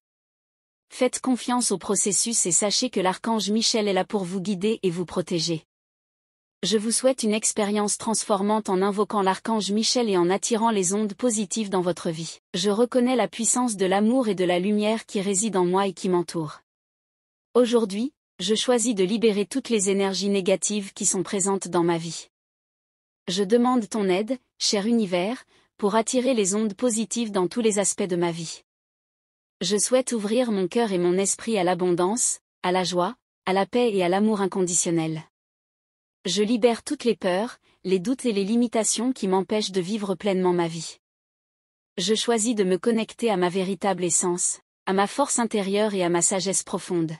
Faites confiance au processus et sachez que l'archange Michel est là pour vous guider et vous protéger je vous souhaite une expérience transformante en invoquant l'archange Michel et en attirant les ondes positives dans votre vie. Je reconnais la puissance de l'amour et de la lumière qui réside en moi et qui m'entoure. Aujourd'hui, je choisis de libérer toutes les énergies négatives qui sont présentes dans ma vie. Je demande ton aide, cher univers, pour attirer les ondes positives dans tous les aspects de ma vie. Je souhaite ouvrir mon cœur et mon esprit à l'abondance, à la joie, à la paix et à l'amour inconditionnel. Je libère toutes les peurs, les doutes et les limitations qui m'empêchent de vivre pleinement ma vie. Je choisis de me connecter à ma véritable essence, à ma force intérieure et à ma sagesse profonde.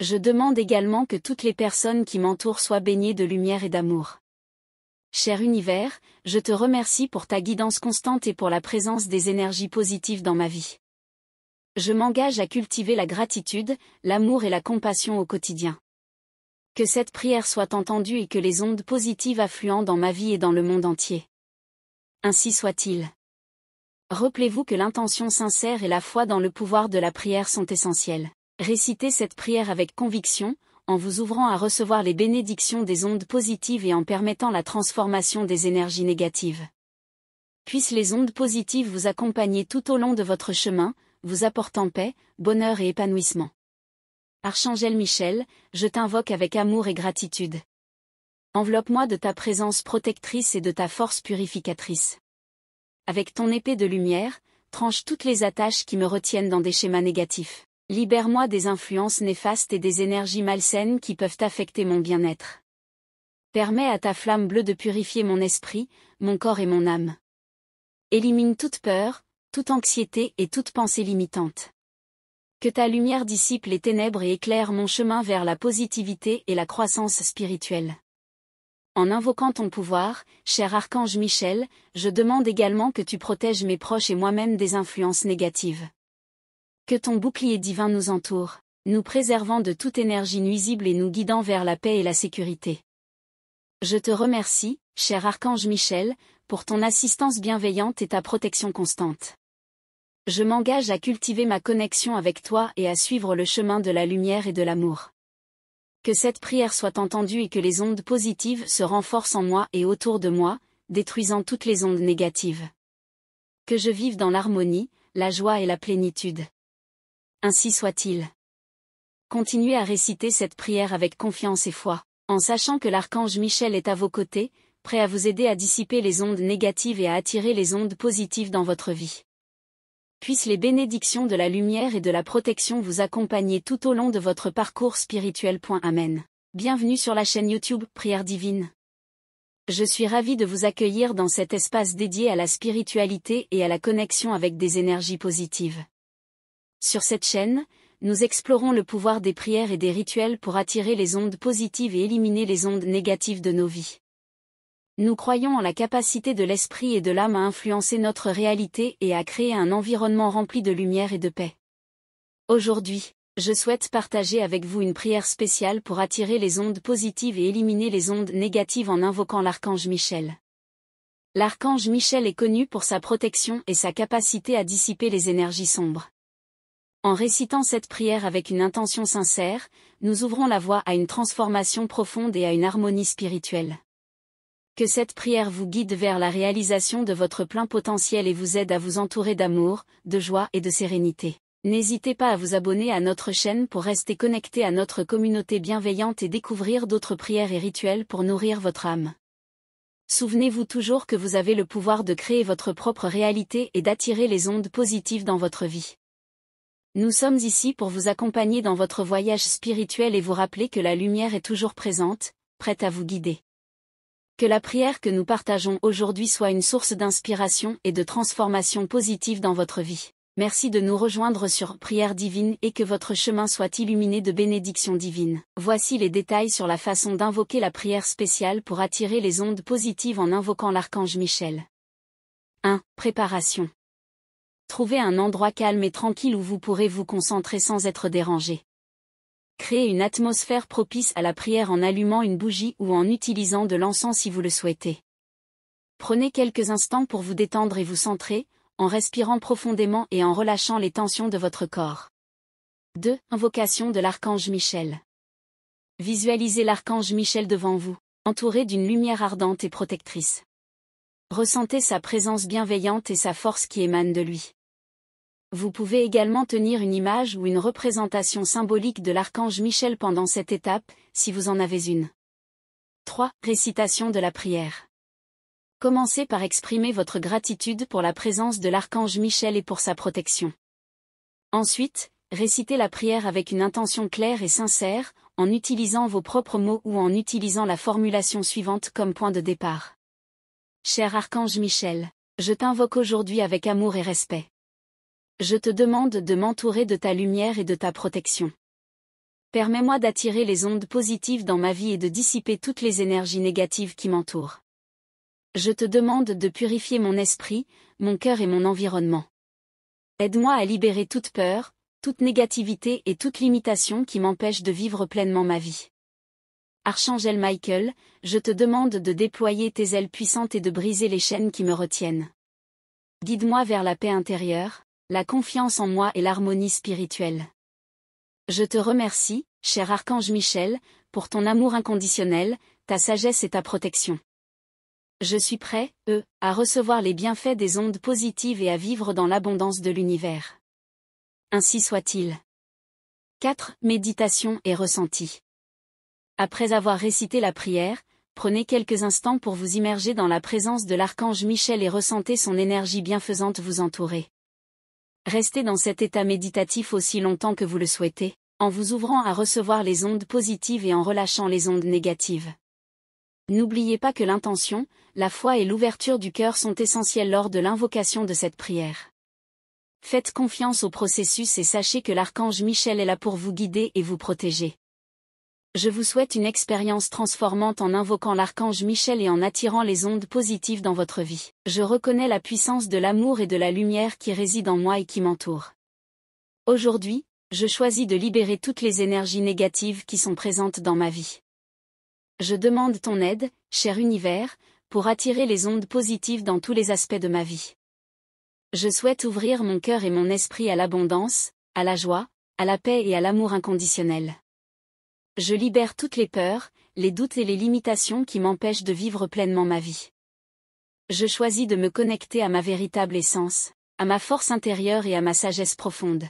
Je demande également que toutes les personnes qui m'entourent soient baignées de lumière et d'amour. Cher univers, je te remercie pour ta guidance constante et pour la présence des énergies positives dans ma vie. Je m'engage à cultiver la gratitude, l'amour et la compassion au quotidien que cette prière soit entendue et que les ondes positives affluent dans ma vie et dans le monde entier. Ainsi soit-il. Rappelez-vous que l'intention sincère et la foi dans le pouvoir de la prière sont essentielles. Récitez cette prière avec conviction, en vous ouvrant à recevoir les bénédictions des ondes positives et en permettant la transformation des énergies négatives. Puissent les ondes positives vous accompagner tout au long de votre chemin, vous apportant paix, bonheur et épanouissement. Archangel Michel, je t'invoque avec amour et gratitude. Enveloppe-moi de ta présence protectrice et de ta force purificatrice. Avec ton épée de lumière, tranche toutes les attaches qui me retiennent dans des schémas négatifs. Libère-moi des influences néfastes et des énergies malsaines qui peuvent affecter mon bien-être. Permets à ta flamme bleue de purifier mon esprit, mon corps et mon âme. Élimine toute peur, toute anxiété et toute pensée limitante. Que ta lumière dissipe les ténèbres et éclaire mon chemin vers la positivité et la croissance spirituelle. En invoquant ton pouvoir, cher archange Michel, je demande également que tu protèges mes proches et moi-même des influences négatives. Que ton bouclier divin nous entoure, nous préservant de toute énergie nuisible et nous guidant vers la paix et la sécurité. Je te remercie, cher archange Michel, pour ton assistance bienveillante et ta protection constante je m'engage à cultiver ma connexion avec toi et à suivre le chemin de la lumière et de l'amour. Que cette prière soit entendue et que les ondes positives se renforcent en moi et autour de moi, détruisant toutes les ondes négatives. Que je vive dans l'harmonie, la joie et la plénitude. Ainsi soit-il. Continuez à réciter cette prière avec confiance et foi, en sachant que l'archange Michel est à vos côtés, prêt à vous aider à dissiper les ondes négatives et à attirer les ondes positives dans votre vie puissent les bénédictions de la lumière et de la protection vous accompagner tout au long de votre parcours spirituel. Amen. Bienvenue sur la chaîne YouTube Prière Divine. Je suis ravie de vous accueillir dans cet espace dédié à la spiritualité et à la connexion avec des énergies positives. Sur cette chaîne, nous explorons le pouvoir des prières et des rituels pour attirer les ondes positives et éliminer les ondes négatives de nos vies. Nous croyons en la capacité de l'esprit et de l'âme à influencer notre réalité et à créer un environnement rempli de lumière et de paix. Aujourd'hui, je souhaite partager avec vous une prière spéciale pour attirer les ondes positives et éliminer les ondes négatives en invoquant l'archange Michel. L'archange Michel est connu pour sa protection et sa capacité à dissiper les énergies sombres. En récitant cette prière avec une intention sincère, nous ouvrons la voie à une transformation profonde et à une harmonie spirituelle. Que cette prière vous guide vers la réalisation de votre plein potentiel et vous aide à vous entourer d'amour, de joie et de sérénité. N'hésitez pas à vous abonner à notre chaîne pour rester connecté à notre communauté bienveillante et découvrir d'autres prières et rituels pour nourrir votre âme. Souvenez-vous toujours que vous avez le pouvoir de créer votre propre réalité et d'attirer les ondes positives dans votre vie. Nous sommes ici pour vous accompagner dans votre voyage spirituel et vous rappeler que la lumière est toujours présente, prête à vous guider. Que la prière que nous partageons aujourd'hui soit une source d'inspiration et de transformation positive dans votre vie. Merci de nous rejoindre sur Prière divine et que votre chemin soit illuminé de bénédictions divines. Voici les détails sur la façon d'invoquer la prière spéciale pour attirer les ondes positives en invoquant l'archange Michel. 1. Préparation. Trouvez un endroit calme et tranquille où vous pourrez vous concentrer sans être dérangé. Créez une atmosphère propice à la prière en allumant une bougie ou en utilisant de l'encens si vous le souhaitez. Prenez quelques instants pour vous détendre et vous centrer, en respirant profondément et en relâchant les tensions de votre corps. 2. Invocation de l'archange Michel. Visualisez l'archange Michel devant vous, entouré d'une lumière ardente et protectrice. Ressentez sa présence bienveillante et sa force qui émane de lui. Vous pouvez également tenir une image ou une représentation symbolique de l'archange Michel pendant cette étape, si vous en avez une. 3. Récitation de la prière. Commencez par exprimer votre gratitude pour la présence de l'archange Michel et pour sa protection. Ensuite, récitez la prière avec une intention claire et sincère, en utilisant vos propres mots ou en utilisant la formulation suivante comme point de départ. Cher Archange Michel, je t'invoque aujourd'hui avec amour et respect. Je te demande de m'entourer de ta lumière et de ta protection. Permets-moi d'attirer les ondes positives dans ma vie et de dissiper toutes les énergies négatives qui m'entourent. Je te demande de purifier mon esprit, mon cœur et mon environnement. Aide-moi à libérer toute peur, toute négativité et toute limitation qui m'empêche de vivre pleinement ma vie. Archangel Michael, je te demande de déployer tes ailes puissantes et de briser les chaînes qui me retiennent. Guide-moi vers la paix intérieure, la confiance en moi et l'harmonie spirituelle. Je te remercie, cher Archange Michel, pour ton amour inconditionnel, ta sagesse et ta protection. Je suis prêt, eux, à recevoir les bienfaits des ondes positives et à vivre dans l'abondance de l'univers. Ainsi soit-il. 4. Méditation et ressenti. Après avoir récité la prière, prenez quelques instants pour vous immerger dans la présence de l'archange Michel et ressentez son énergie bienfaisante vous entourer. Restez dans cet état méditatif aussi longtemps que vous le souhaitez, en vous ouvrant à recevoir les ondes positives et en relâchant les ondes négatives. N'oubliez pas que l'intention, la foi et l'ouverture du cœur sont essentielles lors de l'invocation de cette prière. Faites confiance au processus et sachez que l'archange Michel est là pour vous guider et vous protéger je vous souhaite une expérience transformante en invoquant l'archange Michel et en attirant les ondes positives dans votre vie. Je reconnais la puissance de l'amour et de la lumière qui résident en moi et qui m'entoure. Aujourd'hui, je choisis de libérer toutes les énergies négatives qui sont présentes dans ma vie. Je demande ton aide, cher univers, pour attirer les ondes positives dans tous les aspects de ma vie. Je souhaite ouvrir mon cœur et mon esprit à l'abondance, à la joie, à la paix et à l'amour inconditionnel. Je libère toutes les peurs, les doutes et les limitations qui m'empêchent de vivre pleinement ma vie. Je choisis de me connecter à ma véritable essence, à ma force intérieure et à ma sagesse profonde.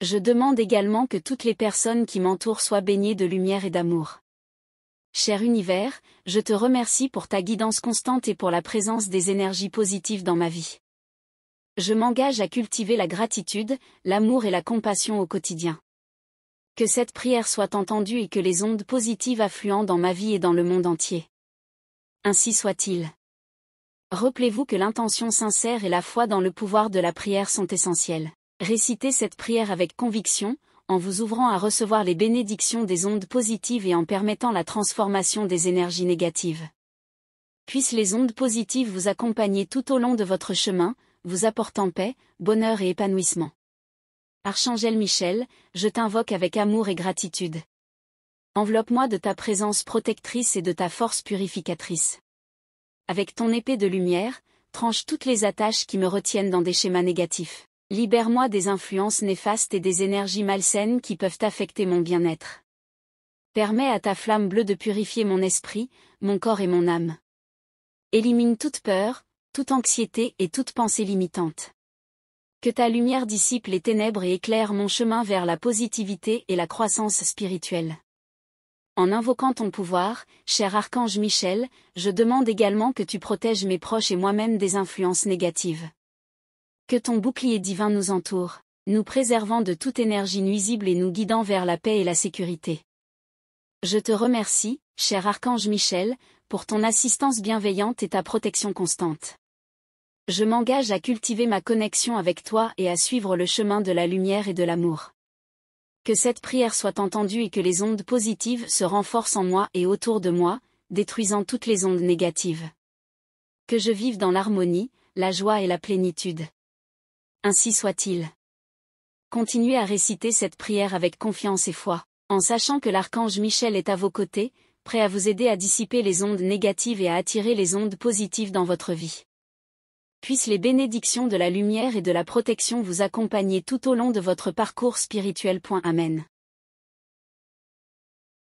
Je demande également que toutes les personnes qui m'entourent soient baignées de lumière et d'amour. Cher univers, je te remercie pour ta guidance constante et pour la présence des énergies positives dans ma vie. Je m'engage à cultiver la gratitude, l'amour et la compassion au quotidien. Que cette prière soit entendue et que les ondes positives affluent dans ma vie et dans le monde entier. Ainsi soit-il. Rappelez-vous que l'intention sincère et la foi dans le pouvoir de la prière sont essentielles. Récitez cette prière avec conviction, en vous ouvrant à recevoir les bénédictions des ondes positives et en permettant la transformation des énergies négatives. Puissent les ondes positives vous accompagner tout au long de votre chemin, vous apportant paix, bonheur et épanouissement. Archangel Michel, je t'invoque avec amour et gratitude. Enveloppe-moi de ta présence protectrice et de ta force purificatrice. Avec ton épée de lumière, tranche toutes les attaches qui me retiennent dans des schémas négatifs. Libère-moi des influences néfastes et des énergies malsaines qui peuvent affecter mon bien-être. Permets à ta flamme bleue de purifier mon esprit, mon corps et mon âme. Élimine toute peur, toute anxiété et toute pensée limitante. Que ta lumière dissipe les ténèbres et éclaire mon chemin vers la positivité et la croissance spirituelle. En invoquant ton pouvoir, cher archange Michel, je demande également que tu protèges mes proches et moi-même des influences négatives. Que ton bouclier divin nous entoure, nous préservant de toute énergie nuisible et nous guidant vers la paix et la sécurité. Je te remercie, cher archange Michel, pour ton assistance bienveillante et ta protection constante je m'engage à cultiver ma connexion avec toi et à suivre le chemin de la lumière et de l'amour. Que cette prière soit entendue et que les ondes positives se renforcent en moi et autour de moi, détruisant toutes les ondes négatives. Que je vive dans l'harmonie, la joie et la plénitude. Ainsi soit-il. Continuez à réciter cette prière avec confiance et foi, en sachant que l'archange Michel est à vos côtés, prêt à vous aider à dissiper les ondes négatives et à attirer les ondes positives dans votre vie puissent les bénédictions de la lumière et de la protection vous accompagner tout au long de votre parcours spirituel. Amen.